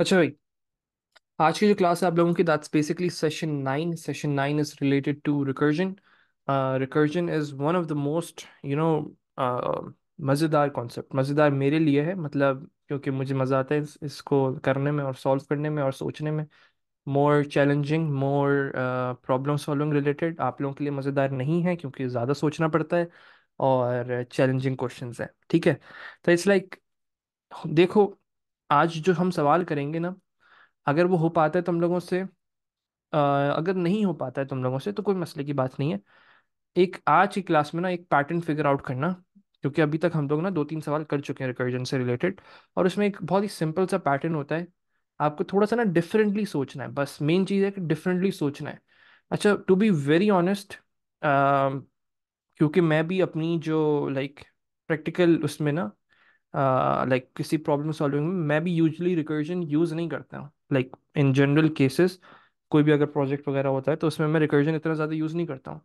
अच्छा भाई आज की जो क्लास है आप लोगों की that's basically session nine session nine is related to recursion recursion is one of the most you know मज़ेदार कॉन्सेप्ट मज़ेदार मेरे लिए है मतलब क्योंकि मुझे मज़ा आता है इस, इसको करने में और सॉल्व करने में और सोचने में more challenging more problem solving related आप लोगों के लिए मज़ेदार नहीं है क्योंकि ज़्यादा सोचना पड़ता है और चैलेंजिंग क्वेश्चन है ठीक है तो इट्स लाइक देखो आज जो हम सवाल करेंगे ना अगर वो हो पाता है तुम लोगों से अगर नहीं हो पाता है तुम लोगों से तो कोई मसले की बात नहीं है एक आज की क्लास में ना एक पैटर्न फिगर आउट करना क्योंकि अभी तक हम लोग ना दो तीन सवाल कर चुके हैं रिकर्जन से रिलेटेड और उसमें एक बहुत ही सिंपल सा पैटर्न होता है आपको थोड़ा सा ना डिफरेंटली सोचना है बस मेन चीज़ है कि डिफरेंटली सोचना है अच्छा टू बी वेरी ऑनेस्ट क्योंकि मैं भी अपनी जो लाइक like, प्रैक्टिकल उसमें ना लाइक किसी प्रॉब्लम सॉल्विंग में मैं भी यूजली रिकर्जन यूज़ नहीं करता हूँ लाइक इन जनरल केसेस कोई भी अगर प्रोजेक्ट वगैरह होता है तो उसमें मैं रिकर्जन इतना ज़्यादा यूज़ नहीं करता हूँ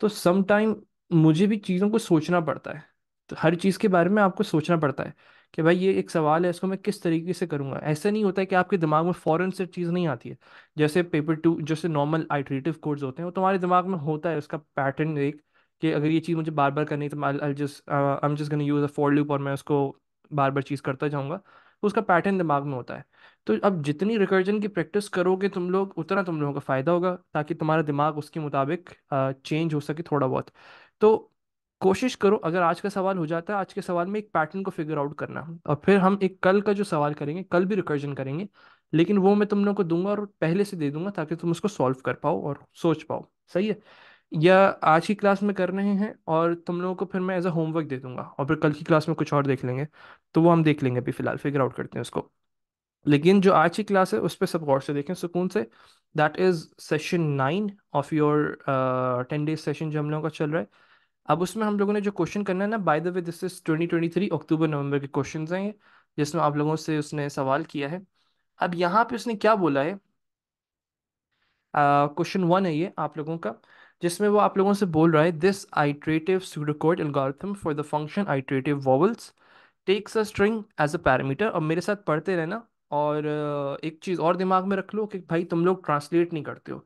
तो समाइम मुझे भी चीज़ों को सोचना पड़ता है तो हर चीज़ के बारे में आपको सोचना पड़ता है कि भाई ये एक सवाल है इसको मैं किस तरीके से करूँगा ऐसा नहीं होता है कि आपके दिमाग में फ़ौरन से चीज़ नहीं आती है जैसे पेपर टू जैसे नॉर्मल आइट्रेटिव कोर्स होते हैं वो तुम्हारे दिमाग में होता है उसका पैटर्न एक कि अगर ये चीज़ मुझे बार बार करनी है तो I just I am just gonna use a for loop और मैं उसको बार बार चीज़ करता जाऊँगा तो उसका पैटर्न दिमाग में होता है तो अब जितनी रिकर्जन की प्रैक्टिस करोगे तुम लोग उतना तुम लोगों का फ़ायदा होगा ताकि तुम्हारा दिमाग उसके मुताबिक चेंज हो सके थोड़ा बहुत तो कोशिश करो अगर आज का सवाल हो जाता है आज के सवाल में एक पैटर्न को फिगर आउट करना और फिर हम एक कल का जो सवाल करेंगे कल भी रिकर्जन करेंगे लेकिन वो मैं तुम लोगों को दूंगा और पहले से दे दूंगा ताकि तुम उसको सॉल्व कर पाओ और सोच पाओ सही है या आज की क्लास में कर रहे हैं और तुम लोगों को फिर मैं एज अ होमवर्क दे दूंगा और फिर कल की क्लास में कुछ और देख लेंगे तो वो हम देख लेंगे अभी फिलहाल फिगर आउट करते हैं उसको लेकिन जो आज की क्लास है उस पर सब गौर से देखें सुकून से that is session nine of your ten days session जो हम लोगों का चल रहा है अब उसमें हम लोगों ने जो क्वेश्चन करना है ना by the way this is twenty twenty three October November के क्वेश्चन हैं जिसमें आप लोगों से उसने सवाल किया है अब यहाँ पे उसने क्या बोला है क्वेश्चन uh, वन है ये आप लोगों का जिसमें वो आप लोगों से बोल रहा है this iterative pseudocode algorithm for the function iterative vowels takes a string as a parameter और मेरे साथ पढ़ते रहना और एक चीज़ और दिमाग में रख लो कि भाई तुम लोग ट्रांसलेट नहीं करते हो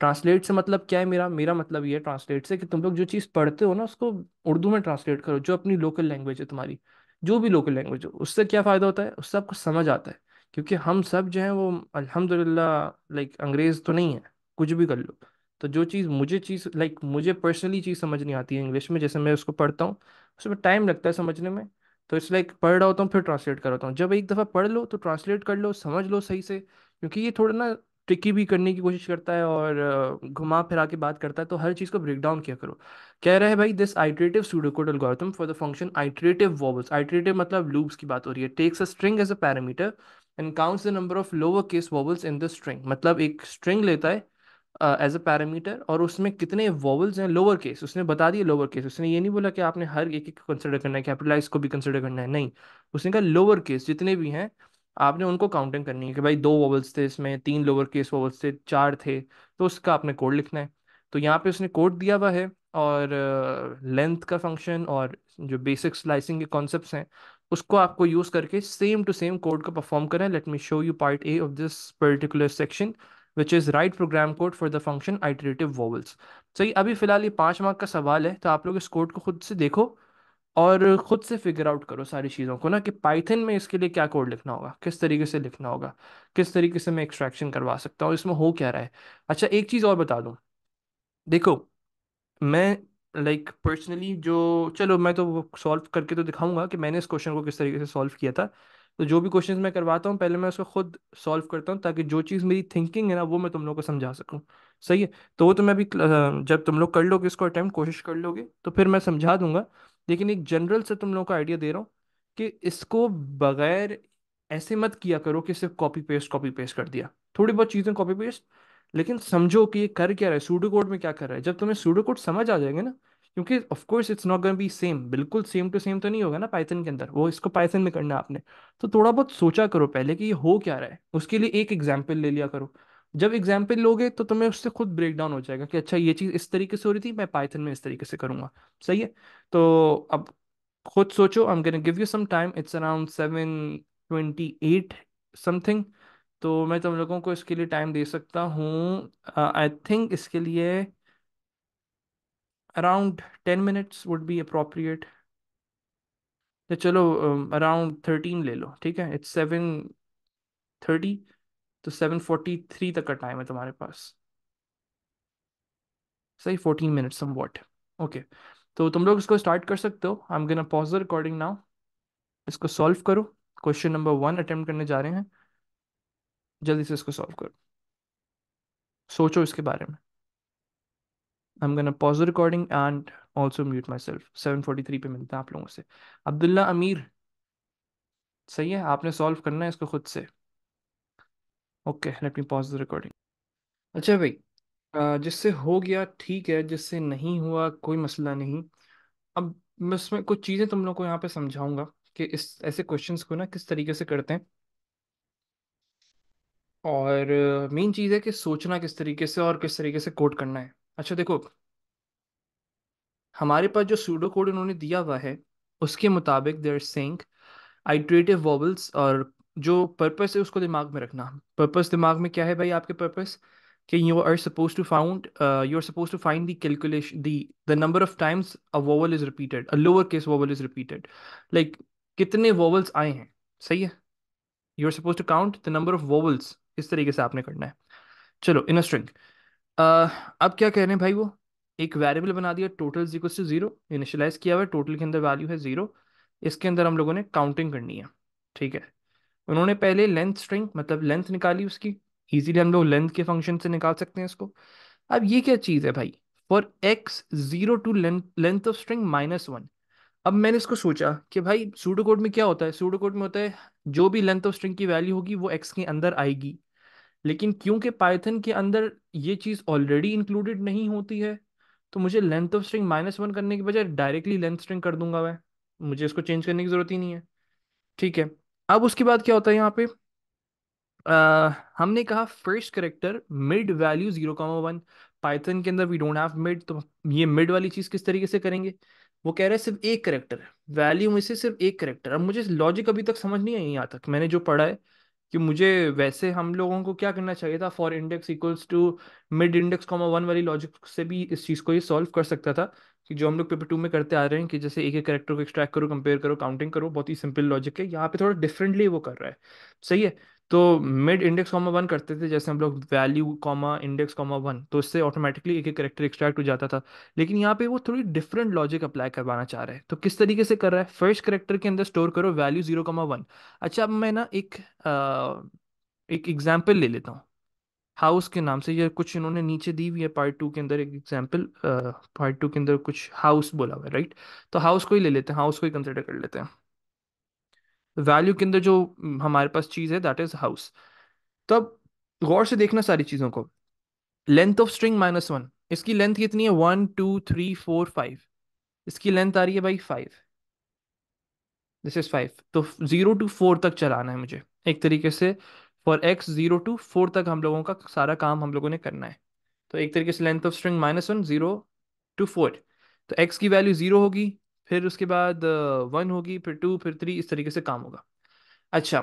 ट्रांसलेट से मतलब क्या है मेरा मेरा मतलब ये है ट्रांसलेट से कि तुम लोग जो चीज़ पढ़ते हो ना उसको उर्दू में ट्रांसलेट करो जो अपनी लोकल लैंग्वेज है तुम्हारी जो भी लोकल लैंग्वेज हो उससे क्या फ़ायदा होता है उससे आपको समझ आता है क्योंकि हम सब जो हैं वो अलहमदिल्ला लाइक अंग्रेज़ तो नहीं है कुछ भी कर लो तो जो चीज़ मुझे चीज़ लाइक मुझे पर्सनली चीज़ समझ नहीं आती है इंग्लिश में जैसे मैं उसको पढ़ता हूँ उसमें टाइम लगता है समझने में तो इट्स लाइक पढ़ रहा होता हूँ फिर ट्रांसलेट रहा हूँ जब एक दफ़ा पढ़ लो तो ट्रांसलेट कर लो समझ लो सही से क्योंकि ये थोड़ा ना ट्रिकी भी करने की कोशिश करता है और घुमा फिरा के बात करता है तो हर चीज़ को ब्रेक डाउन किया करो कह रहे हैं भाई this iterative pseudocode algorithm for the function iterative vowels iterative मतलब लूब्स की बात हो रही है takes a string as a parameter and counts the number of lower case vowels in the string मतलब एक स्ट्रिंग लेता है एज अ पैरामीटर और उसमें कितने वॉवल्स हैं लोअर केस उसने बता दिया लोअर केस उसने ये नहीं बोला कि आपने हर एक एक कंसिडर करना है कैपिटलाइज को भी कंसिडर करना है नहीं उसने कहा लोअर केस जितने भी हैं आपने उनको काउंटिंग करनी है कि भाई दो वॉवल्स थे इसमें तीन लोअर केस वॉवल्स थे चार थे तो उसका आपने कोड लिखना है तो यहाँ पे उसने कोड दिया हुआ है और लेंथ uh, का फंक्शन और जो बेसिक स्लाइसिंग के कॉन्सेप्ट हैं उसको आपको यूज़ करके सेम टू सेम कोड का परफॉर्म करें है let me show you part A of this particular section which is write program code for the function iterative vowels सही अभी फिलहाल ये पांच मार्क का सवाल है तो आप लोग इस कोड को खुद से देखो और ख़ुद से फिगर आउट करो सारी चीज़ों को ना कि पाइथन में इसके लिए क्या कोड लिखना होगा किस तरीके से लिखना होगा किस तरीके से मैं एक्सट्रैक्शन करवा सकता हूँ इसमें हो क्या रहा है अच्छा एक चीज़ और बता दू देखो मैं लाइक like, पर्सनली जो चलो मैं तो सॉल्व करके तो दिखाऊंगा कि मैंने इस क्वेश्चन को किस तरीके से सॉल्व किया था तो जो भी क्वेश्चन मैं करवाता हूँ पहले मैं उसको खुद सॉल्व करता हूँ ताकि जो चीज़ मेरी थिंकिंग है ना वो मैं तुम लोग को समझा सकूँ सही है तो वो तो मैं अभी जब तुम लोग कर लोगे इसको अटैम्प्ट कोशिश कर लोगे तो फिर मैं समझा दूंगा लेकिन एक जनरल से तुम लोग का आइडिया दे रहा हूँ कि इसको बगैर ऐसे मत किया करो कि सिर्फ कॉपी पेस्ट कॉपी पेस्ट कर दिया थोड़ी बहुत चीज़ें कॉपी पेस्ट लेकिन समझो कि ये कर क्या रहा है सूडो कोड में क्या कर रहा है जब तुम्हें सूडो कोड समझ आ जाएंगे ना क्योंकि of course it's not going be same बिल्कुल सेम टू सेम तो नहीं होगा ना पाइथन के अंदर वो इसको पाइथन में करना आपने तो थोड़ा बहुत सोचा करो पहले कि ये हो क्या रहा है उसके लिए एक एग्जाम्पल ले लिया करो जब एग्जाम्पल लोगे तो तुम्हें उससे खुद ब्रेक डाउन हो जाएगा कि अच्छा ये चीज़ इस तरीके से हो रही थी मैं पाइथन में इस तरीके से करूँगा सही है तो अब खुद सोचो I am gonna give you some time it's around seven twenty eight something तो मैं तुम लोगों को इसके लिए टाइम दे सकता हूँ आई uh, थिंक इसके लिए around ten minutes would be appropriate तो चलो अराउंड um, थर्टीन ले लो ठीक है इट्स सेवन थर्टी तो सेवन फोर्टी थ्री तक का टाइम है तुम्हारे पास सही fourteen minutes somewhat okay तो तुम लोग इसको स्टार्ट कर सकते हो I am gonna pause the recording now इसको सॉल्व करो क्वेश्चन नंबर वन अटेम्प्ट करने जा रहे हैं जल्दी से इसको सॉल्व करो सोचो इसके बारे में I am gonna pause the recording and also mute myself seven forty three पे मिलता है आप लोगों से अब्दुल्ला अमीर सही है आपने सॉल्व करना है इसको खुद से okay let me pause the recording अच्छा भाई जिससे हो गया ठीक है जिससे नहीं हुआ कोई मसला नहीं अब मैं उसमें कुछ चीज़ें तुम लोग को यहाँ पे समझाऊंगा कि इस ऐसे क्वेश्चंस को ना किस तरीके से करते हैं और मेन चीज़ है कि सोचना किस तरीके से और किस तरीके से कोट करना है अच्छा देखो हमारे पास जो सूडो कोड इन्होंने दिया हुआ है उसके मुताबिक देयर सेइंग आइट्रेटिव वॉवल्स और जो पर्पस है उसको दिमाग में रखना पर्पस दिमाग में क्या है भाई आपके पर्पस कि you are suppose to found you are suppose to find the calculation the the number of times a vowel is repeated a lower case vowel is repeated like कितने वोवल्स आए हैं सही है you are suppose to count the number of vowels इस तरीके से आपने करना है चलो इन अ स्ट्रिंग अब क्या कह रहे हैं भाई वो एक वेरिएबल बना दिया total is equal to zero initialize किया हुआ है टोटल के अंदर वैल्यू है जीरो इसके अंदर हम लोगों ने काउंटिंग करनी है ठीक है उन्होंने पहले लेंथ स्ट्रिंग मतलब लेंथ निकाली उसकी इजीली हम लोग लेंथ के फंक्शन से निकाल सकते हैं इसको अब ये क्या चीज़ है भाई for x zero to length of string minus one अब मैंने इसको सोचा कि भाई सूडो कोड में क्या होता है सूडो कोड में होता है जो भी लेंथ ऑफ स्ट्रिंग की वैल्यू होगी वो एक्स के अंदर आएगी लेकिन क्योंकि पाइथन के अंदर ये चीज़ ऑलरेडी इंक्लूडेड नहीं होती है तो मुझे length of string minus one करने के बजाय डायरेक्टली लेंथ स्ट्रिंग कर दूंगा मैं मुझे इसको चेंज करने की ज़रूरत ही नहीं है ठीक है अब उसके बाद क्या होता है यहाँ पे आ, हमने कहा first character mid value zero Python के अंदर वी डोंट हैव मिड तो ये मिड वाली चीज किस तरीके से करेंगे वो कह रहा है सिर्फ एक करेक्टर है वैल्यू में से सिर्फ एक करेक्टर अब मुझे लॉजिक अभी तक समझ नहीं आई यहाँ तक मैंने जो पढ़ा है कि मुझे वैसे हम लोगों को क्या करना चाहिए था for index equals to mid index comma one वाली लॉजिक से भी इस चीज़ को ये सॉल्व कर सकता था कि जो हम लोग पेपर टू में करते आ रहे हैं कि जैसे एक एक करेक्टर को एक्सट्रैक्ट करो कंपेयर करो काउंटिंग करो बहुत ही सिंपल लॉजिक है यहाँ पे थोड़ा डिफरेंटली वो कर रहा है सही है तो मिड इंडेक्स कॉमा वन करते थे जैसे हम लोग value comma index comma one तो इससे ऑटोमेटिकली एक एक करेक्टर एक्सट्रैक्ट हो जाता था लेकिन यहाँ पे वो थोड़ी डिफरेंट लॉजिक अप्लाई करवाना चाह रहे हैं तो किस तरीके से कर रहा है फर्स्ट करेक्टर के अंदर स्टोर करो वैल्यू जीरो कॉमा वन अच्छा अब मैं ना एक आ, एक एग्जाम्पल ले लेता हूँ हाउस के नाम से यह कुछ इन्होंने नीचे दी हुई है पार्ट टू के अंदर एक एग्जाम्पल पार्ट टू के अंदर कुछ हाउस बोला हुआ है राइट तो हाउस को ही ले लेते हैं हाउस को ही कंसिडर कर लेते हैं वैल्यू के अंदर जो हम्म, हमारे पास चीज़ है दैट इज हाउस तो अब गौर से देखना सारी चीज़ों को length of string minus one इसकी लेंथ कितनी है one two three four five इसकी लेंथ आ रही है भाई फाइव दिस इज फाइव तो जीरो टू फोर तक चलाना है मुझे एक तरीके से for x zero to four तक हम लोगों का सारा काम हम लोगों ने करना है तो एक तरीके से length of string minus one zero to four तो एक्स की वैल्यू जीरो होगी फिर उसके बाद वन uh, होगी फिर टू फिर थ्री इस तरीके से काम होगा अच्छा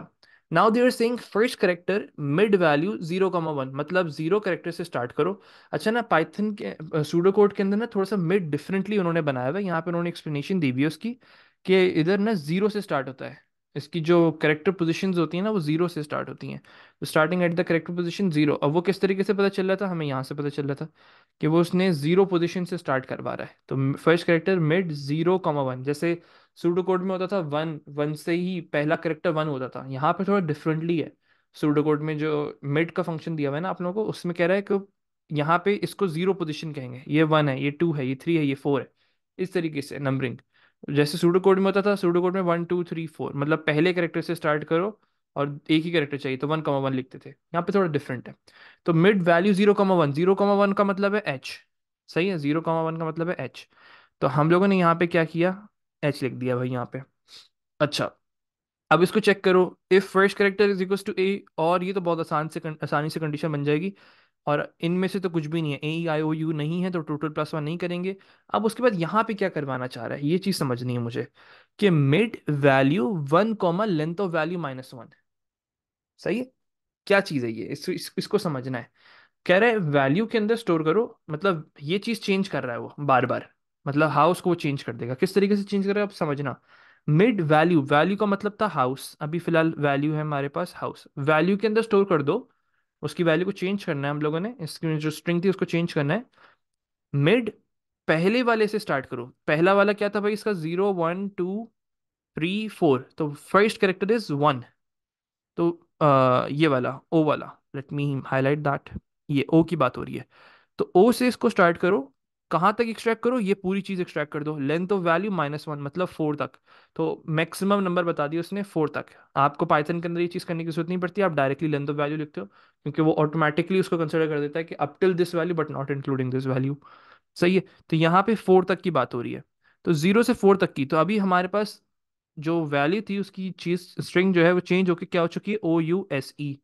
now they are saying first character mid value zero comma one मतलब जीरो करेक्टर से स्टार्ट करो अच्छा ना पाइथन के सूडो uh, कोड के अंदर ना थोड़ा सा मिड डिफरेंटली उन्होंने बनाया हुआ है यहाँ पे उन्होंने एक्सप्लेनेशन दी हुई है उसकी कि इधर ना जीरो से स्टार्ट होता है इसकी जो करेक्टर पोजिशन होती हैं ना वो जीरो से स्टार्ट होती हैं तो starting at the character position zero अब वो किस तरीके से पता चल रहा था हमें यहाँ से पता चल रहा था कि वो उसने जीरो पोजिशन से स्टार्ट करवा रहा है तो first character mid zero comma one जैसे सूडो कोड में होता था वन वन से ही पहला करेक्टर वन होता था यहाँ पर थोड़ा डिफरेंटली है सूडो कोड में जो मिड का फंक्शन दिया हुआ है ना आप लोगों को उसमें कह रहा है कि यहाँ पे इसको जीरो पोजिशन कहेंगे ये वन है ये टू है ये थ्री है ये फोर है इस तरीके से नंबरिंग जैसे सूडो कोड में होता था सूडो कोड में वन टू थ्री फोर मतलब पहले करेक्टर से स्टार्ट करो और एक ही करेक्टर चाहिए तो वन कमा वन लिखते थे यहाँ पे थोड़ा डिफरेंट है तो mid value zero comma one zero comma one का मतलब है एच सही है जीरो कमा वन का मतलब है एच तो हम लोगों ने यहाँ पे क्या किया एच लिख दिया भाई यहाँ पे अच्छा अब इसको चेक करो if first character is equal to ए और ये तो बहुत आसान से आसानी से कंडीशन बन जाएगी और इनमें से तो कुछ भी नहीं है ए आई ओ यू नहीं है तो टोटल प्लस वन नहीं करेंगे अब उसके बाद यहाँ पे क्या करवाना चाह रहा है ये चीज़ समझनी है मुझे कि mid value one comma length of value minus one सही है क्या चीज़ है ये इस, इस, इसको समझना है कह रहे है वैल्यू के अंदर स्टोर करो मतलब ये चीज़ चेंज कर रहा है वो बार बार मतलब हाउस को वो चेंज कर देगा किस तरीके से चेंज कर रहा है अब समझना मिड वैल्यू वैल्यू का मतलब था हाउस अभी फिलहाल वैल्यू है हमारे पास हाउस वैल्यू के अंदर स्टोर कर दो उसकी वैल्यू को चेंज करना है हम लोगों ने इसकी जो स्ट्रिंग थी उसको चेंज करना है मिड पहले वाले से स्टार्ट करो पहला वाला क्या था भाई इसका zero one two three four तो फर्स्ट करेक्टर इज वन तो आ, ये वाला ओ वाला लेट मी हाईलाइट दैट ये ओ की बात हो रही है तो ओ से इसको स्टार्ट करो कहाँ तक एक्सट्रैक्ट करो ये पूरी चीज़ एक्सट्रैक्ट कर दो length of value minus one मतलब फोर तक तो मैक्सिमम नंबर बता दिया उसने फोर तक आपको पाइथन के अंदर ये चीज़ करने की जरूरत नहीं पड़ती आप डायरेक्टली लेंथ ऑफ वैल्यू लिखते हो क्योंकि वो ऑटोमेटिकली उसको कंसिडर कर देता है कि up till this value but not including this value सही है तो यहाँ पे फोर तक की बात हो रही है तो जीरो से फोर तक की तो अभी हमारे पास जो वैल्यू थी उसकी चीज स्ट्रिंग जो है वो चेंज होकर क्या हो चुकी है ओ यू एस ई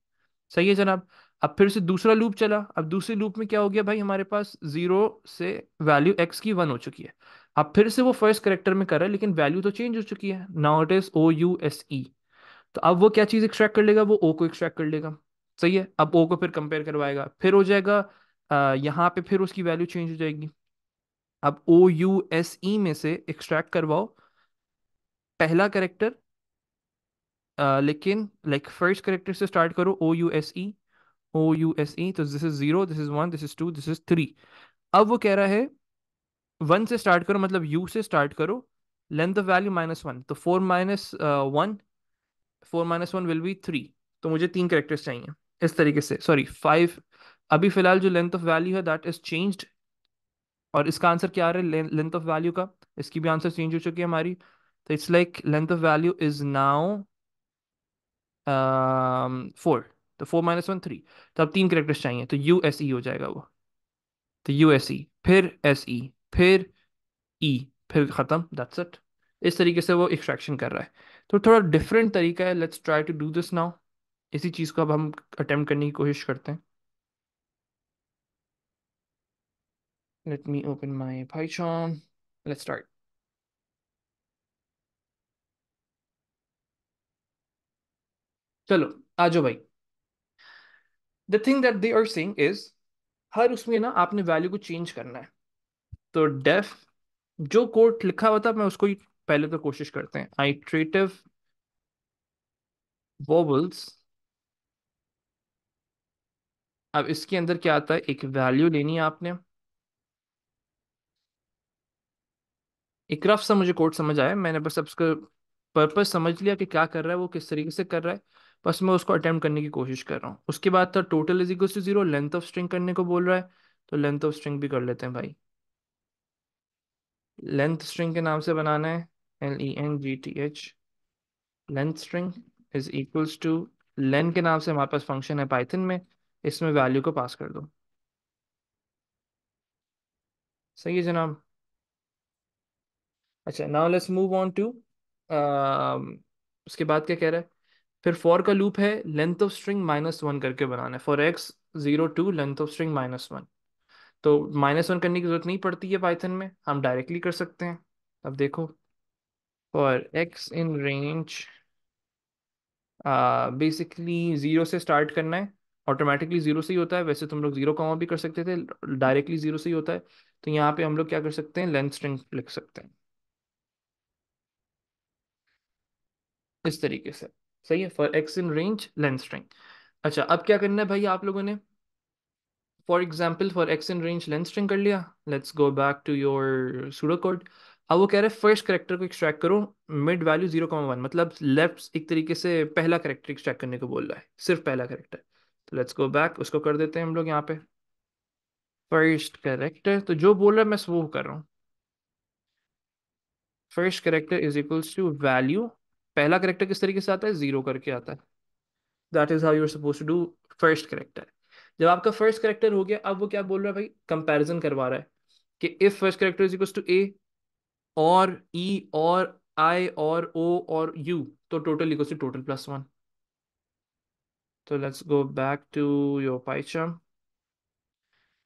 सही है जनाब अब फिर से दूसरा लूप चला अब दूसरे लूप में क्या हो गया भाई हमारे पास जीरो से वैल्यू एक्स की वन हो चुकी है अब फिर से वो फर्स्ट करेक्टर में कर रहा है लेकिन वैल्यू तो चेंज हो चुकी है now it is O U S E तो अब वो क्या चीज़ एक्सट्रैक्ट कर लेगा वो ओ को एक्सट्रैक्ट कर लेगा सही है अब ओ को फिर कंपेयर करवाएगा फिर हो जाएगा यहाँ पे फिर उसकी वैल्यू चेंज हो जाएगी अब ओ यू एस ई में से एक्सट्रैक्ट करवाओ पहला करेक्टर लेकिन लाइक फर्स्ट करेक्टर से स्टार्ट करो ओ यू एस ई ओ यू एस ई तो this is zero this is one this is two this is three अब वो कह रहा है वन से स्टार्ट करो मतलब यू से स्टार्ट करो length of value minus one तो four minus one four minus one will be three तो मुझे तीन करेक्टर्स चाहिए इस तरीके से सॉरी फाइव अभी फिलहाल जो लेंथ ऑफ वैल्यू है दैट इज चेंज्ड और इसका आंसर क्या आ रहा है लेंथ ऑफ वैल्यू का इसकी भी आंसर चेंज हो चुकी है हमारी तो it's like length of value is now four तो फोर माइनस वन थ्री तो अब तीन करेक्टर्स चाहिए तो यू एस ई हो जाएगा वो तो यू एस ई फिर एस ई e, फिर ई e, फिर ख़त्म दैट्स इट इस तरीके से वो एक्सट्रैक्शन कर रहा है तो थोड़ा डिफरेंट तरीका है let's try to do this now इसी चीज़ को अब हम अटेम्प्ट करने की कोशिश करते हैं let me open my Python. Let's start चलो आ जाओ भाई the thing that they are saying is हर उसमें ना आपने वैल्यू को चेंज करना है तो डेफ जो कोड लिखा हुआ था मैं उसको ही पहले तो कोशिश करते हैं आइट्रेटिव वोबल्स अब इसके अंदर क्या आता है एक वैल्यू लेनी है आपने एक रफ सा मुझे कोड समझ आया मैंने बस अब उसका पर्पज समझ लिया कि क्या कर रहा है वो किस तरीके से कर रहा है बस मैं उसको अटैम्प्ट करने की कोशिश कर रहा हूँ उसके बाद था total is equal to zero length of string करने को बोल रहा है तो लेंथ ऑफ स्ट्रिंग भी कर लेते हैं भाई लेंथ स्ट्रिंग के नाम से बनाना है L E N G T H length string is equals to length के नाम से हमारे पास फंक्शन है पाइथन में इसमें वैल्यू को पास कर दो सही है जनाब अच्छा now let's move on to उसके बाद क्या कह रहा है फिर फॉर का लूप है length of string minus one करके बनाना है for x zero to length of string minus one तो माइनस वन करने की जरूरत नहीं पड़ती है पाइथन में हम डायरेक्टली कर सकते हैं अब देखो for x in range basically zero से स्टार्ट करना है ऑटोमेटिकली ज़ीरो से ही होता है वैसे तुम लोग ज़ीरो कॉमा भी कर सकते थे डायरेक्टली ज़ीरो से ही होता है तो यहाँ पे हम लोग क्या कर सकते हैं लेंथ स्ट्रिंग लिख सकते हैं इस तरीके से सही है for x in range length string अच्छा अब क्या करना है भाई आप लोगों ने for example for x in range length string कर लिया let's go back to your pseudo code अब वो कह रहे हैं फर्स्ट करेक्टर को एक्सट्रैक्ट करो mid value zero comma one मतलब लेफ्ट एक तरीके से पहला करेक्टर एक्सट्रैक्ट करने को बोल रहा है सिर्फ पहला करेक्टर तो लेट्स गो बैक उसको कर देते हैं हम लोग यहाँ पे फर्स्ट करेक्टर तो जो बोल रहा है मैं वो कर रहा हूँ first character is equals to value पहला करेक्टर किस तरीके से आता है जीरो करके आता है that is how you are suppose to do first character जब आपका फर्स्ट करेक्टर हो गया अब वो क्या बोल रहा है भाई कंपेरिजन करवा रहा है कि if first character is equal to ए और ई e, और आई और ओ और यू तो total equal to total plus one तो let's go back to your PyCharm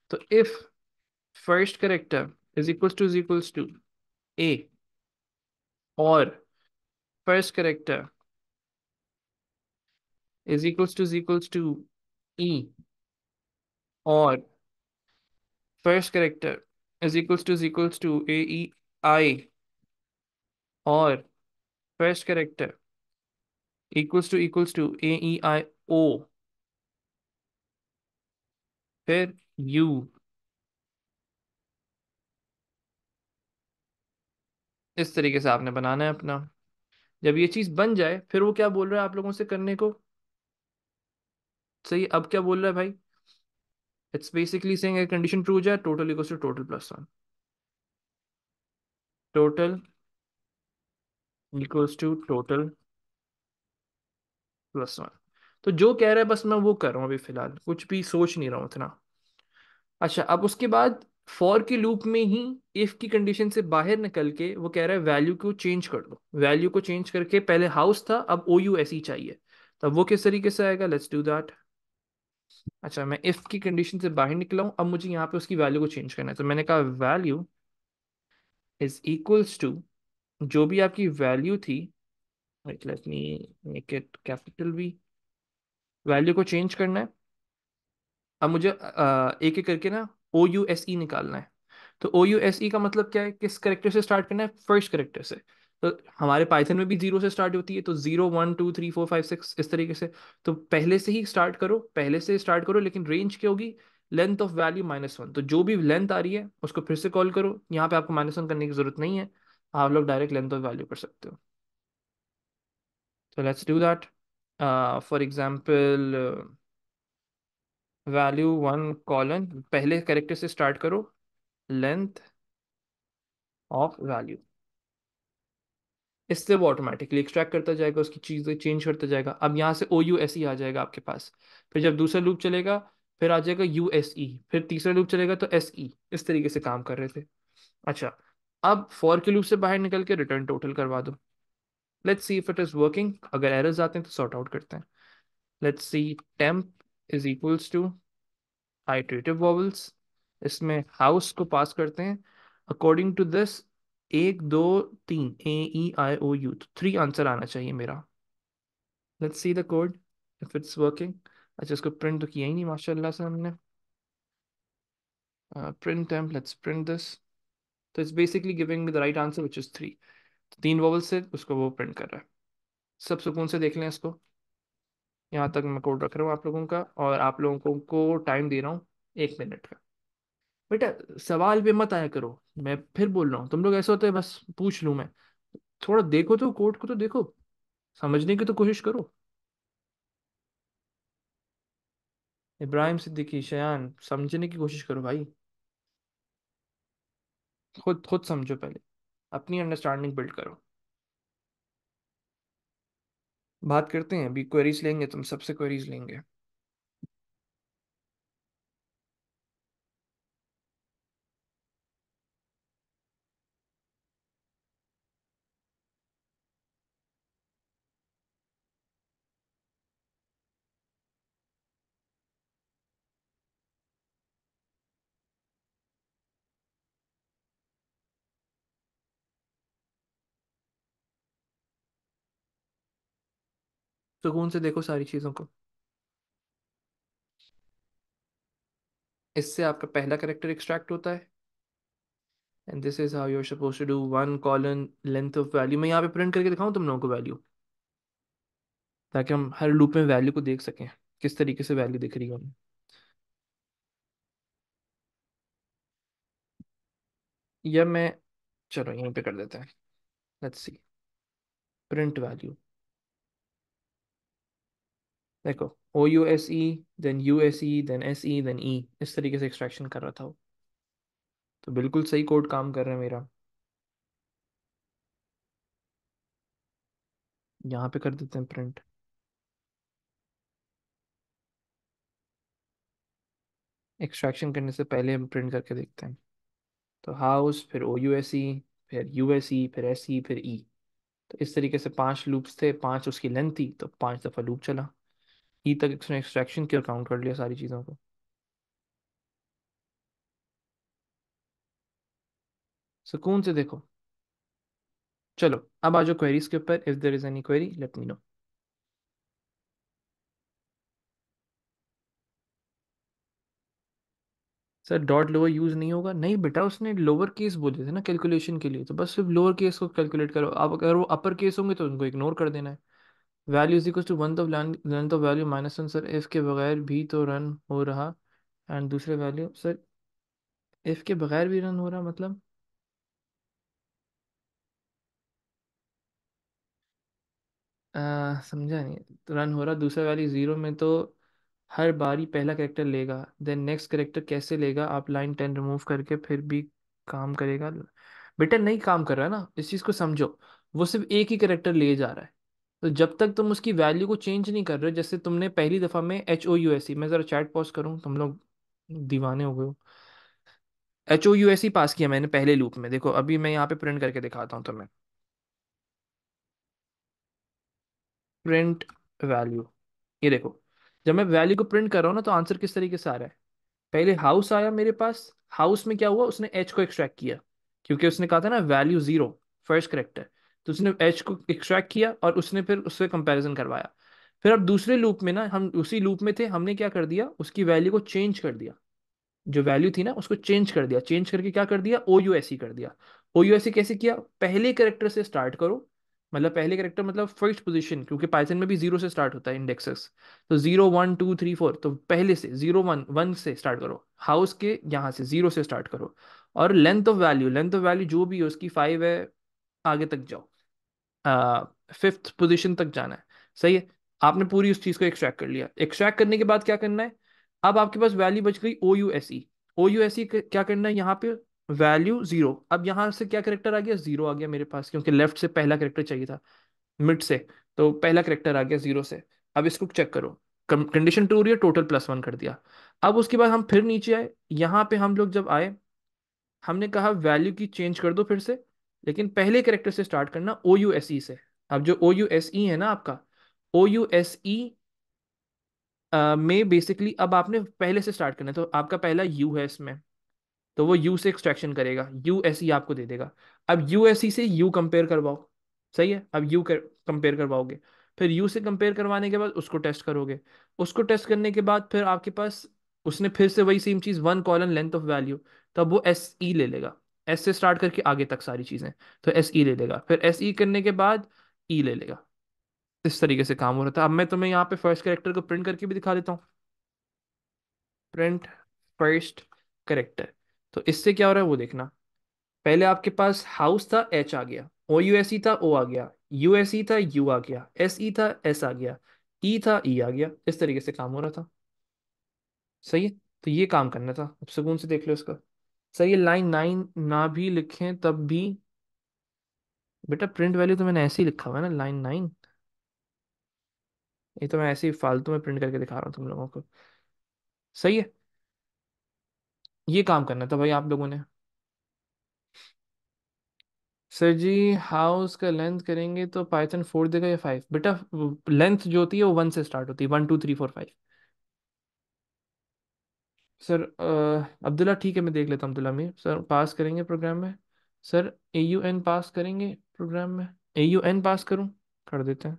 तो if first character is equal to is equal to ए और first character is equals to is equals to E or first character is equals to is equals to A E I or first character equals to equals to A E I O फिर U इस तरीके से आपने बनाना है अपना जब ये चीज बन जाए फिर वो क्या बोल रहा है आप लोगों से करने को सही अब क्या बोल रहा है भाई it's basically saying condition true जाए total equals to total plus one total equals to total plus one तो जो कह रहा है बस मैं वो कर रहा हूँ अभी फिलहाल कुछ भी सोच नहीं रहा हूँ इतना अच्छा अब उसके बाद फॉर के लूप में ही इफ की कंडीशन से बाहर निकल के वो कह रहा है वैल्यू को चेंज कर दो वैल्यू को चेंज करके पहले हाउस था अब ओ यू ऐसी चाहिए तब वो किस तरीके से आएगा लेट्स डू दैट अच्छा मैं इफ की कंडीशन से बाहर निकला हूँ अब मुझे यहाँ पे उसकी वैल्यू को चेंज करना है तो मैंने कहा वैल्यू इज इक्वल्स टू जो भी आपकी वैल्यू थी let me make it capital V value को चेंज करना है अब मुझे आ, एक एक करके ना ओ यू एस ई निकालना है तो ओ यू एस ई का मतलब क्या है किस करेक्टर से स्टार्ट करना है फर्स्ट करेक्टर से तो हमारे पाइथन में भी जीरो से स्टार्ट होती है तो zero one two three four five six इस तरीके से तो पहले से ही स्टार्ट करो पहले से स्टार्ट करो लेकिन रेंज क्या होगी length of value minus one तो जो भी लेंथ आ रही है उसको फिर से कॉल करो यहाँ पे आपको माइनस वन करने की जरूरत नहीं है आप लोग डायरेक्ट लेंथ ऑफ वैल्यू कर सकते हो तो let's do that for example value one colon पहले करेक्टर से स्टार्ट करो लेंथ ऑफ वैल्यू इससे वो ऑटोमेटिकली एक्सट्रैक्ट करता जाएगा उसकी चीज़ें चेंज करता जाएगा अब यहाँ से ओ यू एस ई आ जाएगा आपके पास फिर जब दूसरा लूप चलेगा फिर आ जाएगा यू एस ई फिर तीसरा लूप चलेगा तो एस ई e। इस तरीके से काम कर रहे थे अच्छा अब फॉर के लूप से बाहर निकल के रिटर्न टोटल करवा दो let's see if it is working अगर एरर्स आते हैं तो सॉर्ट आउट करते हैं let's see temp is equals to iterative vowels इसमें हाउस को पास करते हैं अकॉर्डिंग टू दिस एक दो तीन a E I O u तो थ्री आंसर आना चाहिए मेरा let's see the code if it's working अच्छा इसको प्रिंट तो किया ही नहीं माशाल्लाह से हमने print temp let's print this तो it's basically giving me the right answer which is three तीन वॉवल्स से उसको वो प्रिंट कर रहा है सब सुकून से देख लें इसको यहाँ तक मैं कोड रख रहा हूँ आप लोगों का और आप लोगों को टाइम दे रहा हूँ एक मिनट का बेटा सवाल पे मत आया करो मैं फिर बोल रहा हूँ तुम लोग ऐसे होते हैं बस पूछ लूँ मैं थोड़ा देखो तो कोड को तो देखो समझने की तो कोशिश करो इब्राहिम सिद्दीकी शयान समझने की कोशिश करो भाई खुद खुद समझो पहले अपनी अंडरस्टैंडिंग बिल्ड करो बात करते हैं अभी क्वेरीज लेंगे तुम तो सबसे क्वेरीज लेंगे सुकून से देखो सारी चीज़ों को इससे आपका पहला करेक्टर एक्सट्रैक्ट होता है and this is how you are suppose to do one colon length of value मैं यहाँ पे प्रिंट करके दिखाऊँ तुम लोगों को वैल्यू ताकि हम हर लूप में वैल्यू को देख सकें किस तरीके से वैल्यू दिख रही है हमें या मैं चलो यहीं पे कर देते हैं लेट्स सी प्रिंट वैल्यू देखो o U S e then u S e then s e then e इस तरीके से एक्सट्रैक्शन कर रहा था वो तो बिल्कुल सही कोड काम कर रहा है मेरा यहाँ पे कर देते हैं प्रिंट एक्सट्रैक्शन करने से पहले हम प्रिंट करके देखते हैं तो हाउस फिर ओ यू एस ई फिर यू एस ई फिर एस ई e, फिर ई e. तो इस तरीके से पांच लूप्स थे पांच उसकी लेंथ थी तो पांच दफ़ा लूप चला ई तक उसने एक्सट्रैक्शन किया काउंट कर लिया सारी चीज़ों को सुकून से देखो चलो अब आ जाओ क्वेरीज के ऊपर if there is any query let me know sir dot lower use नहीं होगा नहीं बेटा उसने लोअर केस बोले थे ना कैलकुलेशन के लिए तो बस सिर्फ लोअर केस को कैलकुलेट करो आप अगर वो अपर केस होंगे तो उनको इग्नोर कर देना है value equal to one of length of value minus one sir if के बगैर भी तो रन हो रहा एंड दूसरे वैल्यू सर एफ के बगैर भी रन हो रहा मतलब समझा नहीं तो रन हो रहा दूसरा वैल्यू ज़ीरो में तो हर बारी पहला करेक्टर लेगा देन नेक्स्ट करेक्टर कैसे लेगा आप लाइन टेन रिमूव करके फिर भी काम करेगा बेटा नहीं काम कर रहा है ना इस चीज़ को समझो वो सिर्फ एक ही करेक्टर ले जा रहा है तो जब तक तुम उसकी वैल्यू को चेंज नहीं कर रहे हो, जैसे तुमने पहली दफ़ा में h O you s c मैं ज़रा चैट पॉज करूँ तुम लोग दीवाने हो गए हो h O you s c pass किया मैंने पहले लूप में देखो अभी मैं यहाँ पे प्रिंट करके दिखाता हूँ तुम्हें प्रिंट वैल्यू ये देखो जब मैं वैल्यू को प्रिंट कर रहा हूँ ना तो आंसर किस तरीके से आ रहा है पहले हाउस आया मेरे पास हाउस में क्या हुआ उसने एच को एक्सट्रैक्ट किया क्योंकि उसने कहा था ना वैल्यू जीरो फर्स्ट करेक्टर तो उसने एच को एक्सट्रैक्ट किया और उसने फिर उससे कंपैरिजन करवाया फिर अब दूसरे लूप में ना हम उसी लूप में थे हमने क्या कर दिया उसकी वैल्यू को चेंज कर दिया जो वैल्यू थी ना उसको चेंज कर दिया चेंज करके क्या कर दिया ओ यू एस सी कर दिया ओ यू एस सी कैसे किया पहले करेक्टर से स्टार्ट करो मतलब पहले करेक्टर मतलब फर्स्ट पोजीशन क्योंकि पाइथन में भी जीरो से स्टार्ट होता है इंडेक्सेस तो zero one two three four तो पहले से जीरो वन वन से स्टार्ट करो हाउस के यहाँ से जीरो से स्टार्ट करो और length of value length of value जो भी है उसकी फाइव है आगे तक जाओ फिफ्थ uh, पोजिशन तक जाना है सही है आपने पूरी उस चीज को एक्सट्रैक्ट कर लिया एक्सट्रैक्ट करने के बाद क्या करना है अब आपके पास वैल्यू बच गई ओ यू एस ई ओ यू एस ई क्या करना है यहाँ पे वैल्यू जीरो अब यहाँ से क्या करेक्टर आ गया जीरो आ गया मेरे पास क्योंकि लेफ्ट से पहला करेक्टर चाहिए था मिड से तो पहला करेक्टर आ गया जीरो से अब इसको चेक करो कंडीशन टू हो रही है टोटल प्लस वन कर दिया अब उसके बाद हम फिर नीचे आए यहाँ पे हम लोग जब आए हमने कहा वैल्यू की चेंज कर दो फिर से लेकिन पहले करेक्टर से स्टार्ट करना ओ यू एस ई से अब जो ओ यू एस ई है ना आपका ओ यू एस ई में बेसिकली अब आपने पहले से स्टार्ट करना है तो आपका पहला यू है इसमें तो वो यू से एक्सट्रैक्शन करेगा यू एस ई आपको दे देगा अब यू एस ई से यू कंपेयर करवाओ सही है अब यू कंपेयर करवाओगे फिर यू से कंपेयर करवाने के बाद उसको टेस्ट करोगे उसको टेस्ट करने के बाद फिर आपके पास उसने फिर से वही सेम चीज़ one colon length of value तब वो एस ई e ले लेगा एस से स्टार्ट करके आगे तक सारी चीज़ें तो एस ई e ले लेगा फिर एस ई e करने के बाद ई e ले लेगा इस तरीके से काम हो रहा था अब मैं तुम्हें यहाँ पे फर्स्ट करेक्टर को प्रिंट करके भी दिखा देता हूँ प्रिंट फर्स्ट करेक्टर तो इससे क्या हो रहा है वो देखना पहले आपके पास हाउस था एच आ गया ओ यू एस ई था ओ आ गया यू एस ई था यू आ गया एस ई था एस आ गया ई था ई आ गया इस तरीके से काम हो रहा था सही है तो ये काम करना था अब सुकून से देख लो इसका सर ये लाइन नाइन ना भी लिखें तब भी बेटा प्रिंट वैल्यू तो मैंने ऐसे ही लिखा हुआ है ना लाइन नाइन ये तो मैं ऐसे ही फालतू में प्रिंट करके दिखा रहा हूँ तुम लोगों को सही है ये काम करना था भाई आप लोगों ने सर जी हाउस का लेंथ करेंगे तो पाइथन फोर देगा या फाइव बेटा लेंथ जो होती है वो वन से स्टार्ट होती है one two three four five sir Abdullah ठीक है मैं देख लेता हूँ अब्दुल्ला मीर सर पास करेंगे प्रोग्राम में sir a u n pass करेंगे प्रोग्राम में ए यू एन पास करूँ कर देते हैं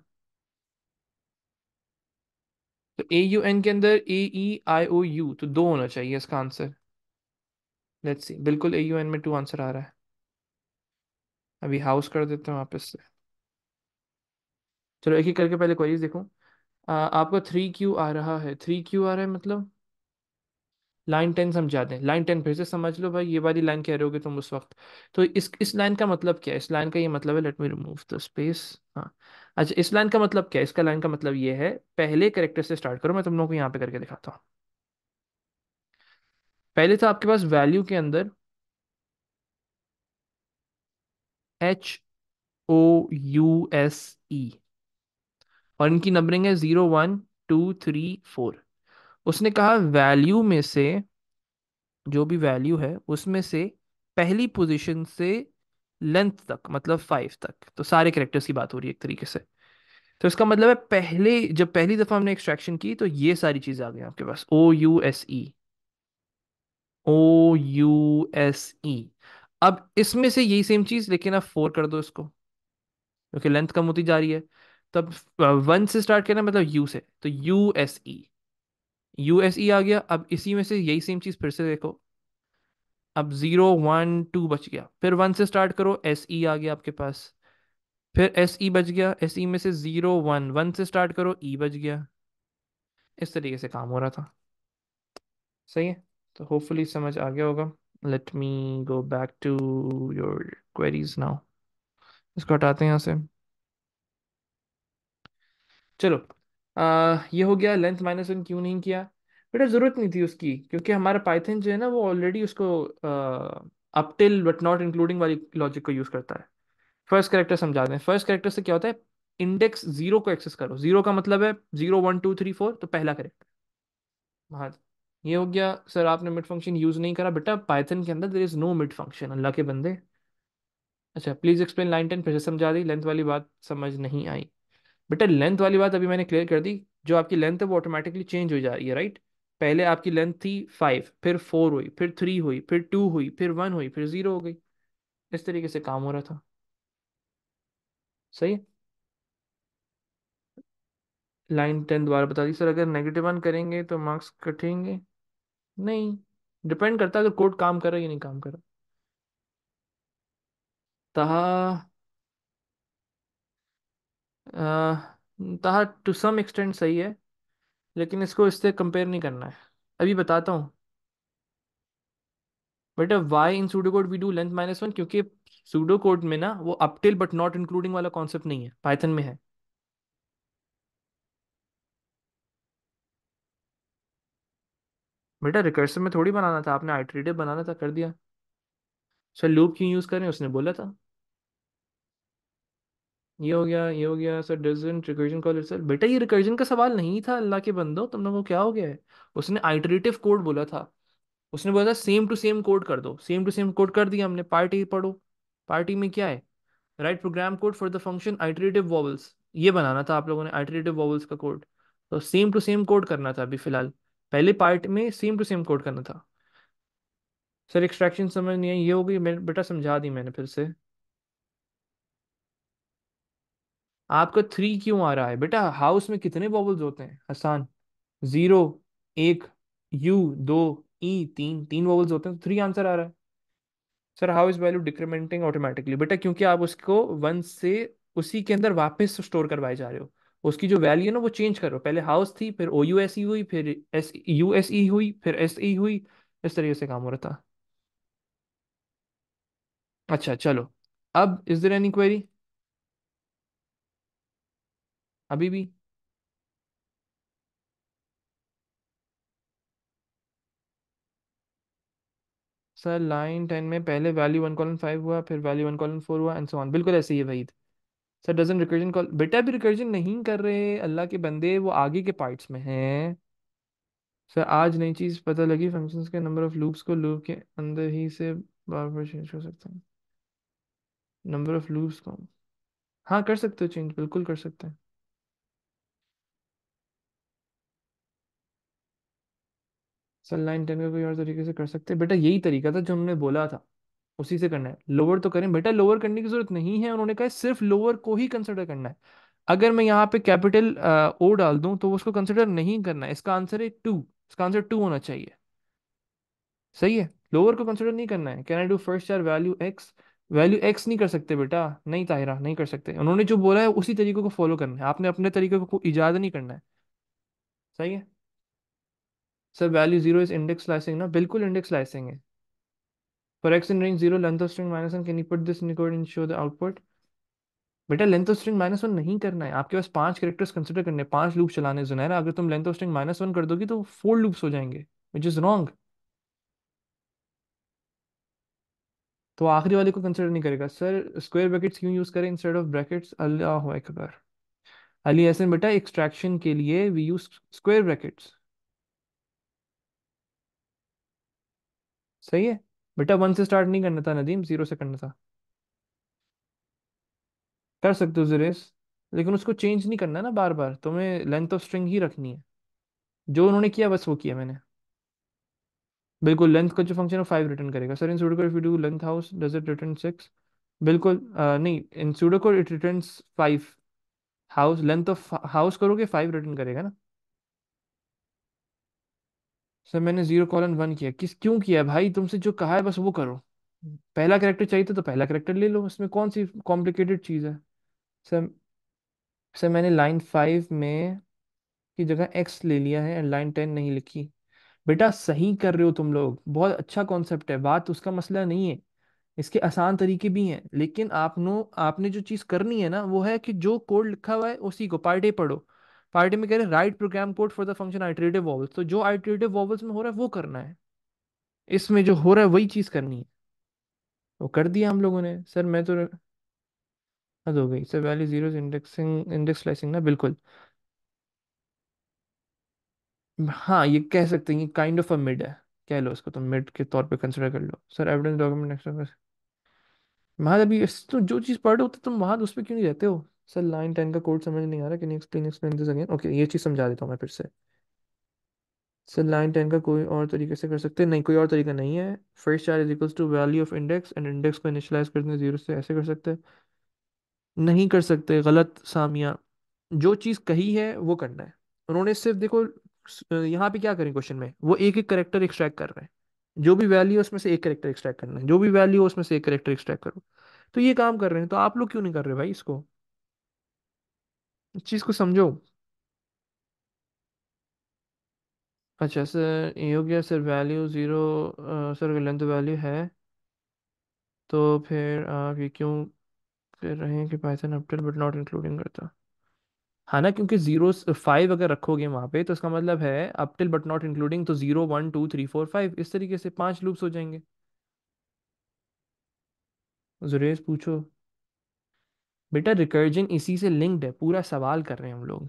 तो ए यू एन के अंदर ए ई आई ओ यू तो दो होना चाहिए इसका आंसर लेट्स सी बिल्कुल ए यू एन में टू आंसर आ रहा है अभी हाउस कर देते हैं वापस से चलो एक ही करके पहले क्वेरीज देखूँ आपका थ्री क्यू आ रहा है थ्री क्यू आ रहा है मतलब लाइन टेन समझा दें लाइन टेन फिर से समझ लो भाई ये वाली लाइन कह रहे होगे तुम उस वक्त तो इस इस लाइन का मतलब क्या है इस लाइन का ये मतलब है let me remove the space हाँ अच्छा इस लाइन का मतलब क्या है इसका लाइन का मतलब ये है पहले करेक्टर से स्टार्ट करो मैं तुम लोगों को यहाँ पे करके दिखाता हूँ पहले तो आपके पास वैल्यू के अंदर एच ओ यू एस ई और इनकी नंबरिंग है zero one two three four उसने कहा वैल्यू में से जो भी वैल्यू है उसमें से पहली पोजीशन से लेंथ तक मतलब फाइव तक तो सारे करेक्टर्स की बात हो रही है एक तरीके से तो इसका मतलब है पहले जब पहली दफ़ा हमने एक्सट्रैक्शन की तो ये सारी चीज़ें आ गई आपके पास ओ यू एस ई ओ यू एस ई अब इसमें से यही सेम चीज़ लेकिन आप फोर कर दो इसको क्योंकि लेंथ कम होती जा रही है तब वन uh, से स्टार्ट करना मतलब यू से तो u S E U S E आ गया अब इसी में से यही सेम चीज़ फिर से देखो अब ज़ीरो वन टू बच गया फिर वन से स्टार्ट करो एस ई e आ गया आपके पास फिर एस ई e बच गया एस ई e में से ज़ीरो वन वन से स्टार्ट करो ई बच गया इस तरीके से काम हो रहा था सही है तो होपफुली समझ आ गया होगा let me go back to your queries now इसको हटाते हैं यहाँ से चलो ये हो गया लेंथ माइनस वन क्यों नहीं किया बेटा ज़रूरत नहीं थी उसकी क्योंकि हमारा पाइथन जो है ना वो ऑलरेडी उसको up till but not including वाली लॉजिक को यूज़ करता है फर्स्ट करेक्टर समझा दें फर्स्ट करेक्टर से क्या होता है इंडेक्स जीरो को एक्सेस करो जीरो का मतलब है zero one two three four तो पहला करेक्टर हाँ ये हो गया सर आपने मिड फंक्शन यूज़ नहीं करा बेटा पाइथन के अंदर there is no mid function अल्लाह के बंदे अच्छा प्लीज़ एक्सप्लेन लाइन टेन फिर से समझा दी लेंथ वाली बात समझ नहीं आई बेटा लेंथ वाली बात अभी मैंने क्लियर कर दी जो आपकी लेंथ है वो ऑटोमेटिकली चेंज हो जा रही है राइट पहले आपकी लेंथ थी फाइव फिर फोर हुई फिर थ्री हुई फिर टू हुई फिर वन हुई फिर जीरो हो गई इस तरीके से काम हो रहा था सही लाइन टेन द्वारा बता दी सर अगर नेगेटिव वन करेंगे तो मार्क्स कटेंगे नहीं डिपेंड करता है अगर कोड काम कर रहा है या नहीं काम कर रहा हाँ टू सम एक्सटेंट सही है लेकिन इसको इससे कंपेयर नहीं करना है अभी बताता हूँ बेटा why in pseudo code we do length minus one क्योंकि सूडो कोड में ना वो अपटिल बट नॉट इंक्लूडिंग वाला कॉन्सेप्ट नहीं है पाइथन में है बेटा रिकर्सिव में थोड़ी बनाना था आपने आइटरेटिव बनाना था कर दिया सर लूप क्यों यूज़ करें उसने बोला था ये हो गया ये हो गया sir doesn't recursion call sir बेटा ये रिकर्जन का सवाल नहीं था अल्लाह के बंदो तुम लोगों को क्या हो गया है उसने आइटरेटिव कोड बोला था उसने बोला था सेम टू सेम कोड कर दो सेम टू सेम कोड कर दिया हमने पार्टी पढ़ो पार्टी में क्या है write program code for the function iterative vowels ये बनाना था आप लोगों ने आइटरेटिव वॉवल्स का कोड तो सेम टू सेम कोड करना था अभी फिलहाल पहले पार्ट में सेम टू सेम कोड करना था सर एक्सट्रैक्शन समझ नहीं आई ये हो गई बेटा समझा दी मैंने फिर से आपका थ्री क्यों आ रहा है बेटा हाउस में कितने बॉबल्स होते हैं आसान जीरो एक यू दो ई e, तीन तीन बॉबल्स होते हैं तो थ्री आंसर आ रहा है sir how is value decrementing automatically बेटा क्योंकि आप उसको वन से उसी के अंदर वापस स्टोर करवाए जा रहे हो उसकी जो वैल्यू है ना वो चेंज करो पहले हाउस थी फिर ओ यू एस ई हुई फिर एस यू एस ई हुई फिर एस ई e हुई इस तरीके से काम हो रहा था अच्छा चलो अब इज देर एनी क्वेरी अभी भी सर लाइन टेन में पहले वैल्यू वन कॉलन फाइव हुआ फिर वैल्यू वन कॉलन फोर हुआ एंड सो ऑन बिल्कुल ऐसे ही है वही सर डजन रिकर्जन कॉल बेटा भी रिकर्जन नहीं कर रहे अल्लाह के बंदे वो आगे के पार्ट्स में हैं सर आज नई चीज़ पता लगी फंक्शंस के नंबर ऑफ लूप्स को लूप के अंदर ही से बार बार चेंज कर सकते हैं नंबर ऑफ लूप्स को हाँ कर सकते हो चेंज बिल्कुल कर सकते हैं सर लाइन टेन का कोई और तरीके से कर सकते हैं बेटा यही तरीका था जो उन्होंने बोला था उसी से करना है लोअर तो करें बेटा लोअर करने की जरूरत नहीं है उन्होंने कहा सिर्फ लोअर को ही कंसिडर करना है अगर मैं यहाँ पे कैपिटल ओ डाल दूं तो उसको कंसिडर नहीं करना है इसका आंसर है टू इसका आंसर टू होना चाहिए सही है लोअर को कंसिडर नहीं करना है can I do first are value x value x नहीं कर सकते बेटा नहीं ताहिरा नहीं कर सकते उन्होंने जो बोला है उसी तरीके को फॉलो करना है आपने अपने तरीके को इजाद नहीं करना है सही है sir value zero is index slicing ना बिल्कुल इंडेक्स स्लाइसिंग है for x in range zero length of string minus one can you put this in code and show the output बेटा length of string minus one नहीं करना है आपके पास पांच characters consider करने पांच लूप चलाने जुनैरा अगर तुम length of string minus one कर दोगे तो फोर लूप्स हो जाएंगे विच इज रॉन्ग तो आखिरी वाले को कंसिडर नहीं करेगा सर स्क्वायर ब्रैकेट्स क्यों यूज़ करें इंस्टेड ऑफ ब्रैकेट्स अल्लाह अकबर अली हसन बेटा एक्सट्रैक्शन के लिए वी यूज स्क्वायर ब्रैकेट्स सही है बेटा वन से स्टार्ट नहीं करना था नदीम जीरो से करना था कर सकते हो जरेस लेकिन उसको चेंज नहीं करना ना बार बार तुम्हें लेंथ ऑफ स्ट्रिंग ही रखनी है जो उन्होंने किया बस वो किया मैंने बिल्कुल लेंथ का जो फंक्शन है फाइव रिटर्न करेगा sir in pseudo code if you do length house does it return six बिल्कुल आ, नहीं in pseudo code it return five house length of house करोगे फाइव रिटर्न करेगा ना सर मैंने जीरो कॉलन वन किया किस क्यों किया भाई तुमसे जो कहा है बस वो करो पहला करेक्टर चाहिए था तो पहला करेक्टर ले लो इसमें कौन सी कॉम्प्लिकेटेड चीज़ है सर सर मैंने लाइन फाइव में की जगह एक्स ले लिया है एंड लाइन टेन नहीं लिखी बेटा सही कर रहे हो तुम लोग बहुत अच्छा कॉन्सेप्ट है बात उसका मसला नहीं है इसके आसान तरीके भी हैं लेकिन आपनों आपने जो चीज़ करनी है ना वो है कि जो कोड लिखा हुआ है उसी को पार्टे पढ़ो पार्टी में कह रहे हैं write program code for the function iterative vowels तो जो आइटरेटिव वॉवल्स में हो रहा है वो करना है इसमें जो हो रहा है वही चीज करनी है वो कर दिया हम लोगों ने सर मैं तो हद हो गई sir value zero indexing index slicing ना बिल्कुल हाँ ये कह सकते हैं काइंड ऑफ अ मिड है कह लो इसको तो मिड के तौर पे कंसिडर कर लो sir evidence document next Mahad अभी तो जो चीज़ पढ़ रहे हो तो तुम महाद उस पर क्यों नहीं रहते हो सर लाइन टेन का कोड समझ नहीं आ रहा can explain explain this again okay ये चीज़ समझा देता हूँ मैं फिर से सर लाइन टेन का कोई और तरीके से कर सकते हैं नहीं कोई और तरीका नहीं है first char is equals to value of index and index को इनिशलाइज करते हैं जीरो से ऐसे कर सकते हैं नहीं कर सकते गलत सामिया जो चीज़ कही है वो करना है उन्होंने सिर्फ देखो यहाँ पे क्या करें क्वेश्चन में वो एक एक करेक्टर एक्सट्रैक्ट कर रहे हैं जो भी वैल्यू उसमें से एक करेक्टर एक्सट्रैक्ट करना है जो भी वैल्यू उसमें से एक करेक्टर एक्सट्रैक्ट करो तो ये काम कर रहे हैं तो आप लोग क्यों नहीं कर रहे भाई इसको इस चीज को समझो अच्छा सर योग्य sir value zero sir length value है तो फिर आप ये क्यों कह रहे हैं कि Python up till but not including करता हाँ ना क्योंकि जीरो फाइव अगर रखोगे वहाँ पे तो इसका मतलब है up till but not including तो zero one two three four five इस तरीके से पांच लूप्स हो जाएंगे जुरेज पूछो बेटा रिकर्जन इसी से लिंक्ड है पूरा सवाल कर रहे हैं हम लोग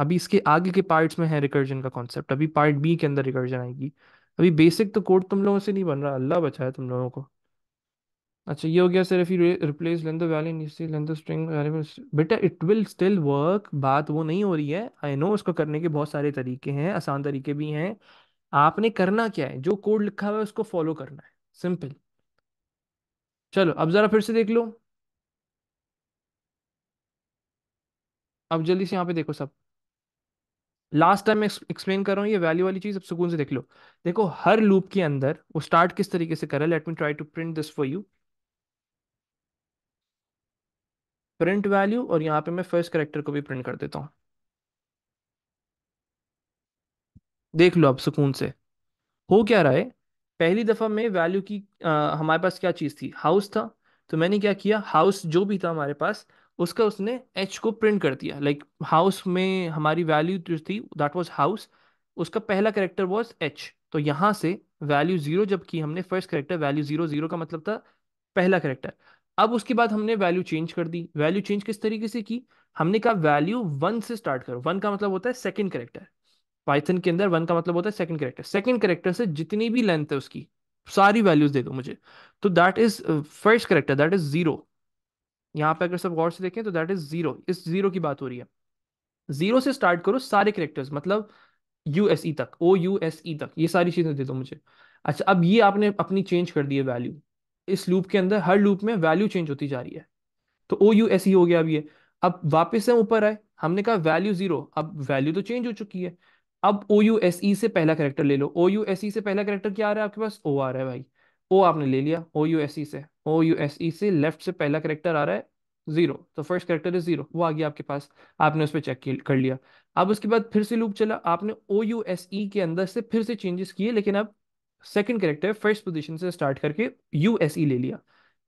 अभी इसके आगे के पार्ट्स में है रिकर्जन का कॉन्सेप्ट अभी पार्ट बी के अंदर रिकर्जन आएगी अभी बेसिक तो कोड तुम लोगों से नहीं बन रहा अल्लाह बचा है तुम लोगों को अच्छा ये हो गया सिर्फ you replace length of value in length of string बेटा इट विल स्टिल वर्क बात वो नहीं हो रही है आई नो उसको करने के बहुत सारे तरीके हैं आसान तरीके भी हैं आपने करना क्या है जो कोड लिखा हुआ है उसको फॉलो करना है सिंपल चलो अब जरा फिर से देख लो अब जल्दी से यहाँ पे देखो सब लास्ट टाइम मैं एक्सप्लेन कर रहा हूँ ये वैल्यू वाली चीज़ अब सुकून से देख लो देखो हर लूप के अंदर वो स्टार्ट किस तरीके से करा let me try to print this for you print value और यहाँ पे मैं फर्स्ट करेक्टर को भी प्रिंट कर देता हूँ देख लो अब सुकून से हो क्या रहा है पहली दफ़ा में वैल्यू की आ, हमारे पास क्या चीज़ थी हाउस था तो मैंने क्या किया हाउस जो भी था हमारे पास उसका उसने एच को प्रिंट कर दिया लाइक like, हाउस में हमारी वैल्यू जो थी दैट वाज हाउस उसका पहला करेक्टर वाज एच तो यहाँ से वैल्यू जीरो जबकि हमने first character value zero zero का मतलब था पहला करेक्टर अब उसके बाद हमने वैल्यू चेंज कर दी वैल्यू चेंज किस तरीके से की हमने कहा वैल्यू वन से स्टार्ट करो वन का मतलब होता है सेकेंड करेक्टर पाइथन के अंदर वन का मतलब होता है सेकंड करेक्टर सेकंड करेक्टर से जितनी भी लेंथ है उसकी सारी वैल्यूज दे दो मुझे तो that is first character that is zero यहाँ पे अगर सब गौर से देखें तो दैट इज जीरो इस जीरो की बात हो रही है जीरो से स्टार्ट करो सारे करेक्टर्स मतलब यू एस ई तक ओ यू एस ई तक ये सारी चीज़ें दे दो मुझे अच्छा अब ये आपने अपनी चेंज कर दी है वैल्यू इस लूप के अंदर हर लूप में वैल्यू चेंज होती जा रही है तो ओ यू एस ई हो गया अब ये अब वापस से ऊपर आए हमने कहा वैल्यू जीरो अब वैल्यू तो चेंज हो चुकी है अब ओ यू एस ई से पहला करेक्टर ले लो ओ यू एस ई से पहला करेक्टर क्या आ रहा है आपके पास ओ आ रहा है भाई ओ आपने ले लिया ओ यू एस ई से ओ यू एस ई से लेफ्ट से पहला करेक्टर आ रहा है जीरो तो फर्स्ट करेक्टर इज जीरो वो आ गया आपके पास आपने उस पर चेक कर लिया अब उसके बाद फिर से लूप चला आपने ओ यू एस ई के अंदर से फिर से चेंजेस किए लेकिन अब सेकेंड करेक्टर फर्स्ट पोजिशन से स्टार्ट करके यू एस ई ले लिया